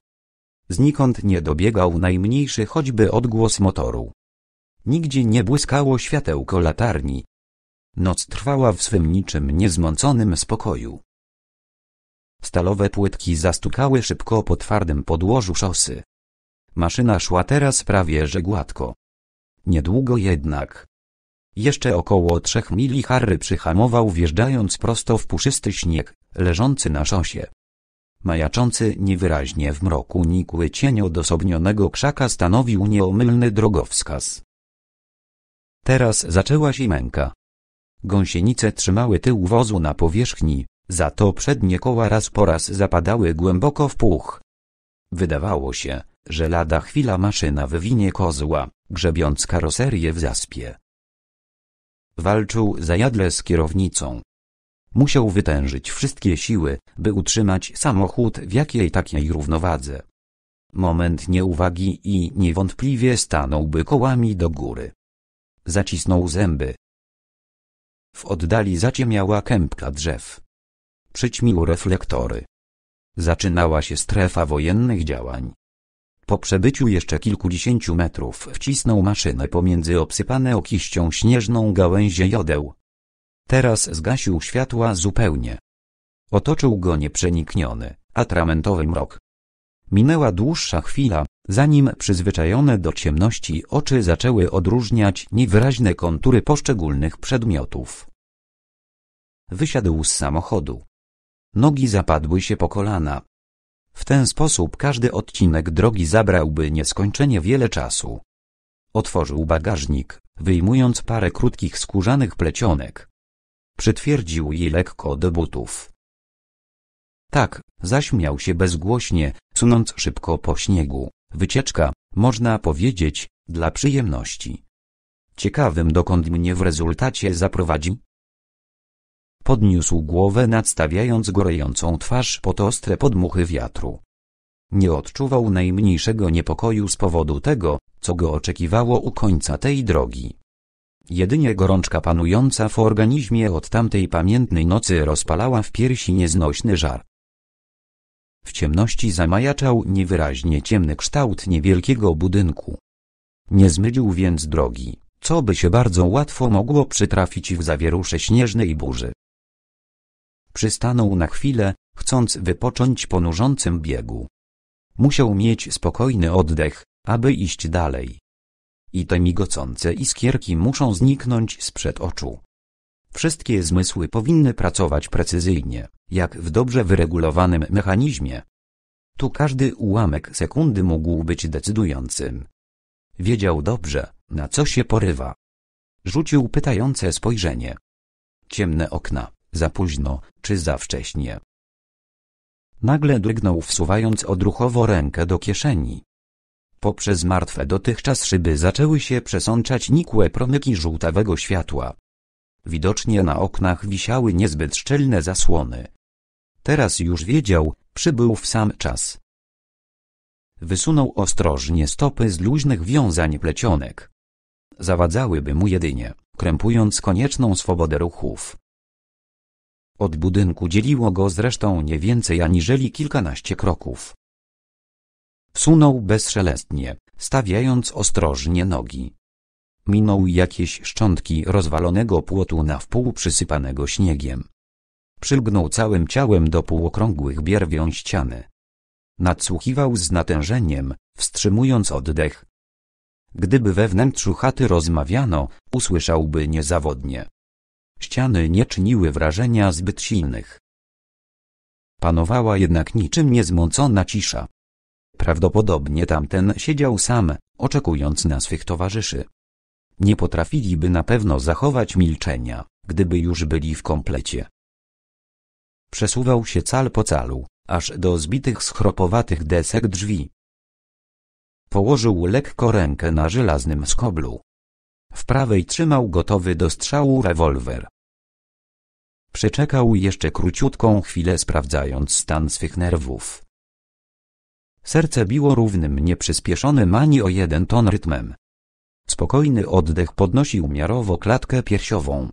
Znikąd nie dobiegał najmniejszy choćby odgłos motoru. Nigdzie nie błyskało światełko latarni, Noc trwała w swym niczym niezmąconym spokoju. Stalowe płytki zastukały szybko po twardym podłożu szosy. Maszyna szła teraz prawie że gładko. Niedługo jednak. Jeszcze około trzech mili Harry przyhamował wjeżdżając prosto w puszysty śnieg, leżący na szosie. Majaczący niewyraźnie w mroku nikły cień odosobnionego krzaka stanowił nieomylny drogowskaz. Teraz zaczęła się męka. Gąsienice trzymały tył wozu na powierzchni, za to przednie koła raz po raz zapadały głęboko w puch. Wydawało się, że lada chwila maszyna wywinie kozła, grzebiąc karoserię w zaspie. Walczył zajadle z kierownicą. Musiał wytężyć wszystkie siły, by utrzymać samochód w jakiej takiej równowadze. Moment nieuwagi i niewątpliwie stanąłby kołami do góry. Zacisnął zęby, w oddali zaciemiała kępka drzew. Przyćmił reflektory. Zaczynała się strefa wojennych działań. Po przebyciu jeszcze kilkudziesięciu metrów wcisnął maszynę pomiędzy obsypane okiścią śnieżną gałęzie jodeł. Teraz zgasił światła zupełnie. Otoczył go nieprzenikniony, atramentowy mrok. Minęła dłuższa chwila, zanim przyzwyczajone do ciemności oczy zaczęły odróżniać niewyraźne kontury poszczególnych przedmiotów. Wysiadł z samochodu. Nogi zapadły się po kolana. W ten sposób każdy odcinek drogi zabrałby nieskończenie wiele czasu. Otworzył bagażnik, wyjmując parę krótkich skórzanych plecionek. Przytwierdził je lekko do butów. Tak, zaśmiał się bezgłośnie, sunąc szybko po śniegu. Wycieczka, można powiedzieć, dla przyjemności. Ciekawym dokąd mnie w rezultacie zaprowadzi? Podniósł głowę nadstawiając gorejącą twarz pod ostre podmuchy wiatru. Nie odczuwał najmniejszego niepokoju z powodu tego, co go oczekiwało u końca tej drogi. Jedynie gorączka panująca w organizmie od tamtej pamiętnej nocy rozpalała w piersi nieznośny żar. W ciemności zamajaczał niewyraźnie ciemny kształt niewielkiego budynku. Nie zmylił więc drogi, co by się bardzo łatwo mogło przytrafić w zawierusze śnieżnej burzy. Przystanął na chwilę, chcąc wypocząć po nużącym biegu. Musiał mieć spokojny oddech, aby iść dalej. I te migocące iskierki muszą zniknąć sprzed oczu. Wszystkie zmysły powinny pracować precyzyjnie, jak w dobrze wyregulowanym mechanizmie. Tu każdy ułamek sekundy mógł być decydującym. Wiedział dobrze, na co się porywa. Rzucił pytające spojrzenie. Ciemne okna, za późno, czy za wcześnie. Nagle drgnął wsuwając odruchowo rękę do kieszeni. Poprzez martwe dotychczas szyby zaczęły się przesączać nikłe promyki żółtawego światła. Widocznie na oknach wisiały niezbyt szczelne zasłony. Teraz już wiedział, przybył w sam czas. Wysunął ostrożnie stopy z luźnych wiązań plecionek. Zawadzałyby mu jedynie, krępując konieczną swobodę ruchów. Od budynku dzieliło go zresztą nie więcej aniżeli kilkanaście kroków. Wsunął bezszelestnie, stawiając ostrożnie nogi minął jakieś szczątki rozwalonego płotu na wpół przysypanego śniegiem. Przylgnął całym ciałem do półokrągłych bierwią ściany. Nadsłuchiwał z natężeniem, wstrzymując oddech. Gdyby we wnętrzu chaty rozmawiano, usłyszałby niezawodnie. Ściany nie czyniły wrażenia zbyt silnych. Panowała jednak niczym niezmącona cisza. Prawdopodobnie tamten siedział sam, oczekując na swych towarzyszy nie potrafiliby na pewno zachować milczenia, gdyby już byli w komplecie. Przesuwał się cal po calu, aż do zbitych schropowatych desek drzwi. Położył lekko rękę na żelaznym skoblu. W prawej trzymał gotowy do strzału rewolwer. Przeczekał jeszcze króciutką chwilę sprawdzając stan swych nerwów. Serce biło równym nieprzyspieszonym ani o jeden ton rytmem. Spokojny oddech podnosił miarowo klatkę piersiową.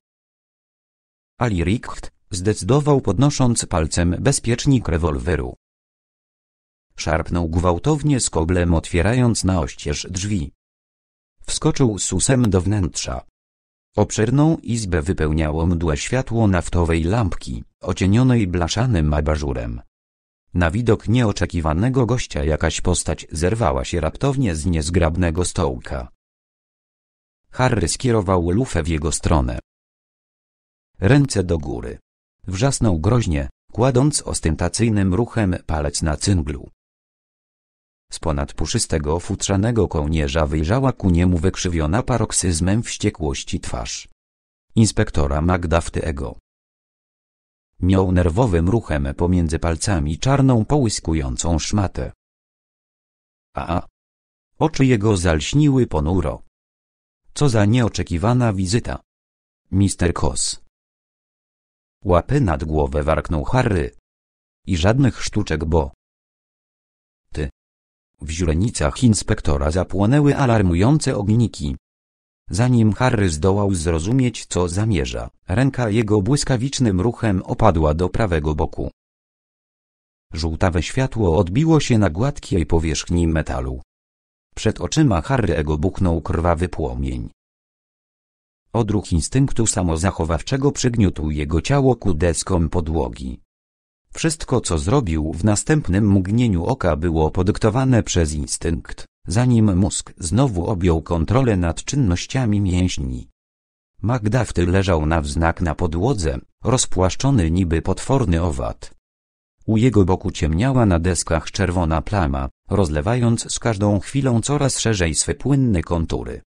Ali Richt zdecydował podnosząc palcem bezpiecznik rewolweru. Szarpnął gwałtownie z koblem otwierając na oścież drzwi. Wskoczył susem do wnętrza. Obszerną izbę wypełniało mdłe światło naftowej lampki, ocienionej blaszanym abażurem. Na widok nieoczekiwanego gościa jakaś postać zerwała się raptownie z niezgrabnego stołka. Harry skierował lufę w jego stronę. Ręce do góry. Wrzasnął groźnie, kładąc ostentacyjnym ruchem palec na cynglu. Z ponad puszystego futrzanego kołnierza wyjrzała ku niemu wykrzywiona paroksyzmem wściekłości twarz. Inspektora Magda ego. Miał nerwowym ruchem pomiędzy palcami czarną połyskującą szmatę. a. Oczy jego zalśniły ponuro. Co za nieoczekiwana wizyta. Mister Kos. Łapy nad głowę warknął Harry. I żadnych sztuczek, bo... Ty. W źrenicach inspektora zapłonęły alarmujące ogniki. Zanim Harry zdołał zrozumieć, co zamierza, ręka jego błyskawicznym ruchem opadła do prawego boku. Żółtawe światło odbiło się na gładkiej powierzchni metalu, przed oczyma Harry'ego buchnął krwawy płomień. Odruch instynktu samozachowawczego przygniótł jego ciało ku deskom podłogi. Wszystko co zrobił w następnym mgnieniu oka było podyktowane przez instynkt, zanim mózg znowu objął kontrolę nad czynnościami mięśni. Magda w leżał na wznak na podłodze, rozpłaszczony niby potworny owad. U jego boku ciemniała na deskach czerwona plama, rozlewając z każdą chwilą coraz szerzej swe płynne kontury.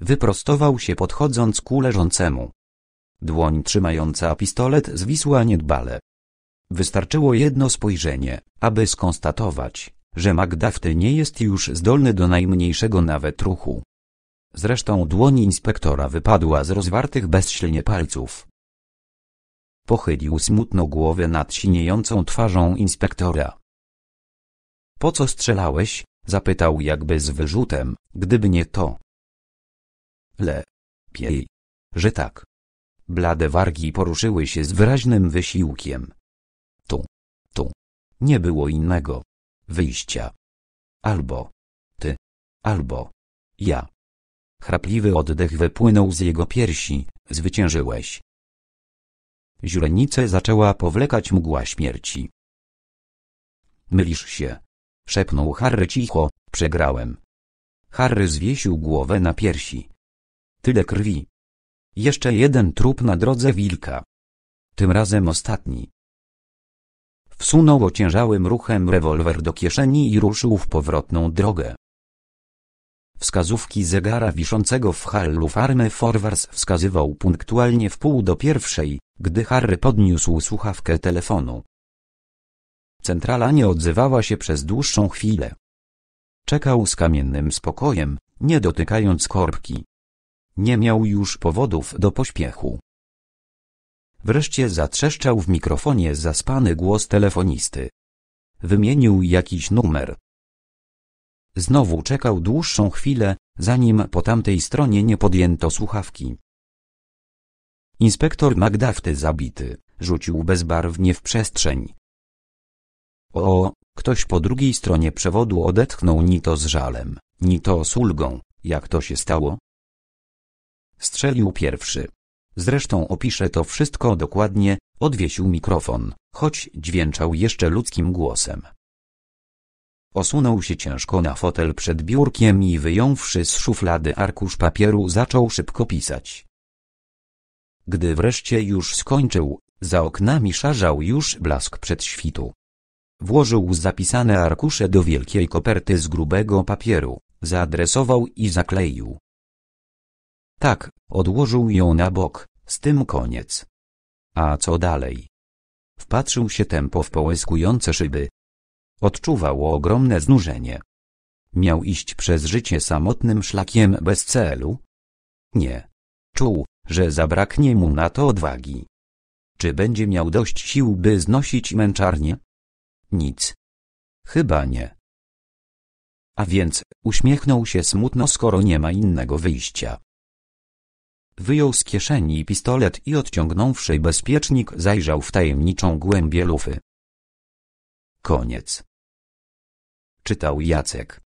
Wyprostował się podchodząc ku leżącemu. Dłoń trzymająca pistolet zwisła niedbale. Wystarczyło jedno spojrzenie, aby skonstatować, że Magdafty nie jest już zdolny do najmniejszego nawet ruchu. Zresztą dłoń inspektora wypadła z rozwartych bezsilnie palców. Pochylił smutno głowę nad siniejącą twarzą inspektora. Po co strzelałeś? zapytał jakby z wyrzutem, gdyby nie to. Le. Piej. Że tak. Blade wargi poruszyły się z wyraźnym wysiłkiem. Tu. Tu. Nie było innego. Wyjścia. Albo. Ty. Albo. Ja. Chrapliwy oddech wypłynął z jego piersi, zwyciężyłeś. Źrenice zaczęła powlekać mgła śmierci. Mylisz się. Szepnął Harry cicho, przegrałem. Harry zwiesił głowę na piersi. Tyle krwi. Jeszcze jeden trup na drodze wilka. Tym razem ostatni. Wsunął ociężałym ruchem rewolwer do kieszeni i ruszył w powrotną drogę. Wskazówki zegara wiszącego w hallu Farmy Forwards wskazywał punktualnie w pół do pierwszej, gdy Harry podniósł słuchawkę telefonu. Centrala nie odzywała się przez dłuższą chwilę. Czekał z kamiennym spokojem, nie dotykając korbki. Nie miał już powodów do pośpiechu. Wreszcie zatrzeszczał w mikrofonie zaspany głos telefonisty. Wymienił jakiś numer. Znowu czekał dłuższą chwilę, zanim po tamtej stronie nie podjęto słuchawki. Inspektor Magdafty zabity, rzucił bezbarwnie w przestrzeń. O, ktoś po drugiej stronie przewodu odetchnął ni to z żalem, ni to z ulgą. Jak to się stało? Strzelił pierwszy. Zresztą opiszę to wszystko dokładnie, odwiesił mikrofon, choć dźwięczał jeszcze ludzkim głosem. Osunął się ciężko na fotel przed biurkiem i wyjąwszy z szuflady arkusz papieru zaczął szybko pisać. Gdy wreszcie już skończył, za oknami szarzał już blask przedświtu. Włożył zapisane arkusze do wielkiej koperty z grubego papieru, zaadresował i zakleił. Tak, odłożył ją na bok, z tym koniec. A co dalej? Wpatrzył się tempo w połyskujące szyby, Odczuwał ogromne znużenie. Miał iść przez życie samotnym szlakiem bez celu? Nie. Czuł, że zabraknie mu na to odwagi. Czy będzie miał dość sił, by znosić męczarnię? Nic. Chyba nie. A więc, uśmiechnął się smutno, skoro nie ma innego wyjścia. Wyjął z kieszeni pistolet i odciągnąwszy bezpiecznik zajrzał w tajemniczą głębię lufy. Koniec. Czytał Jacek.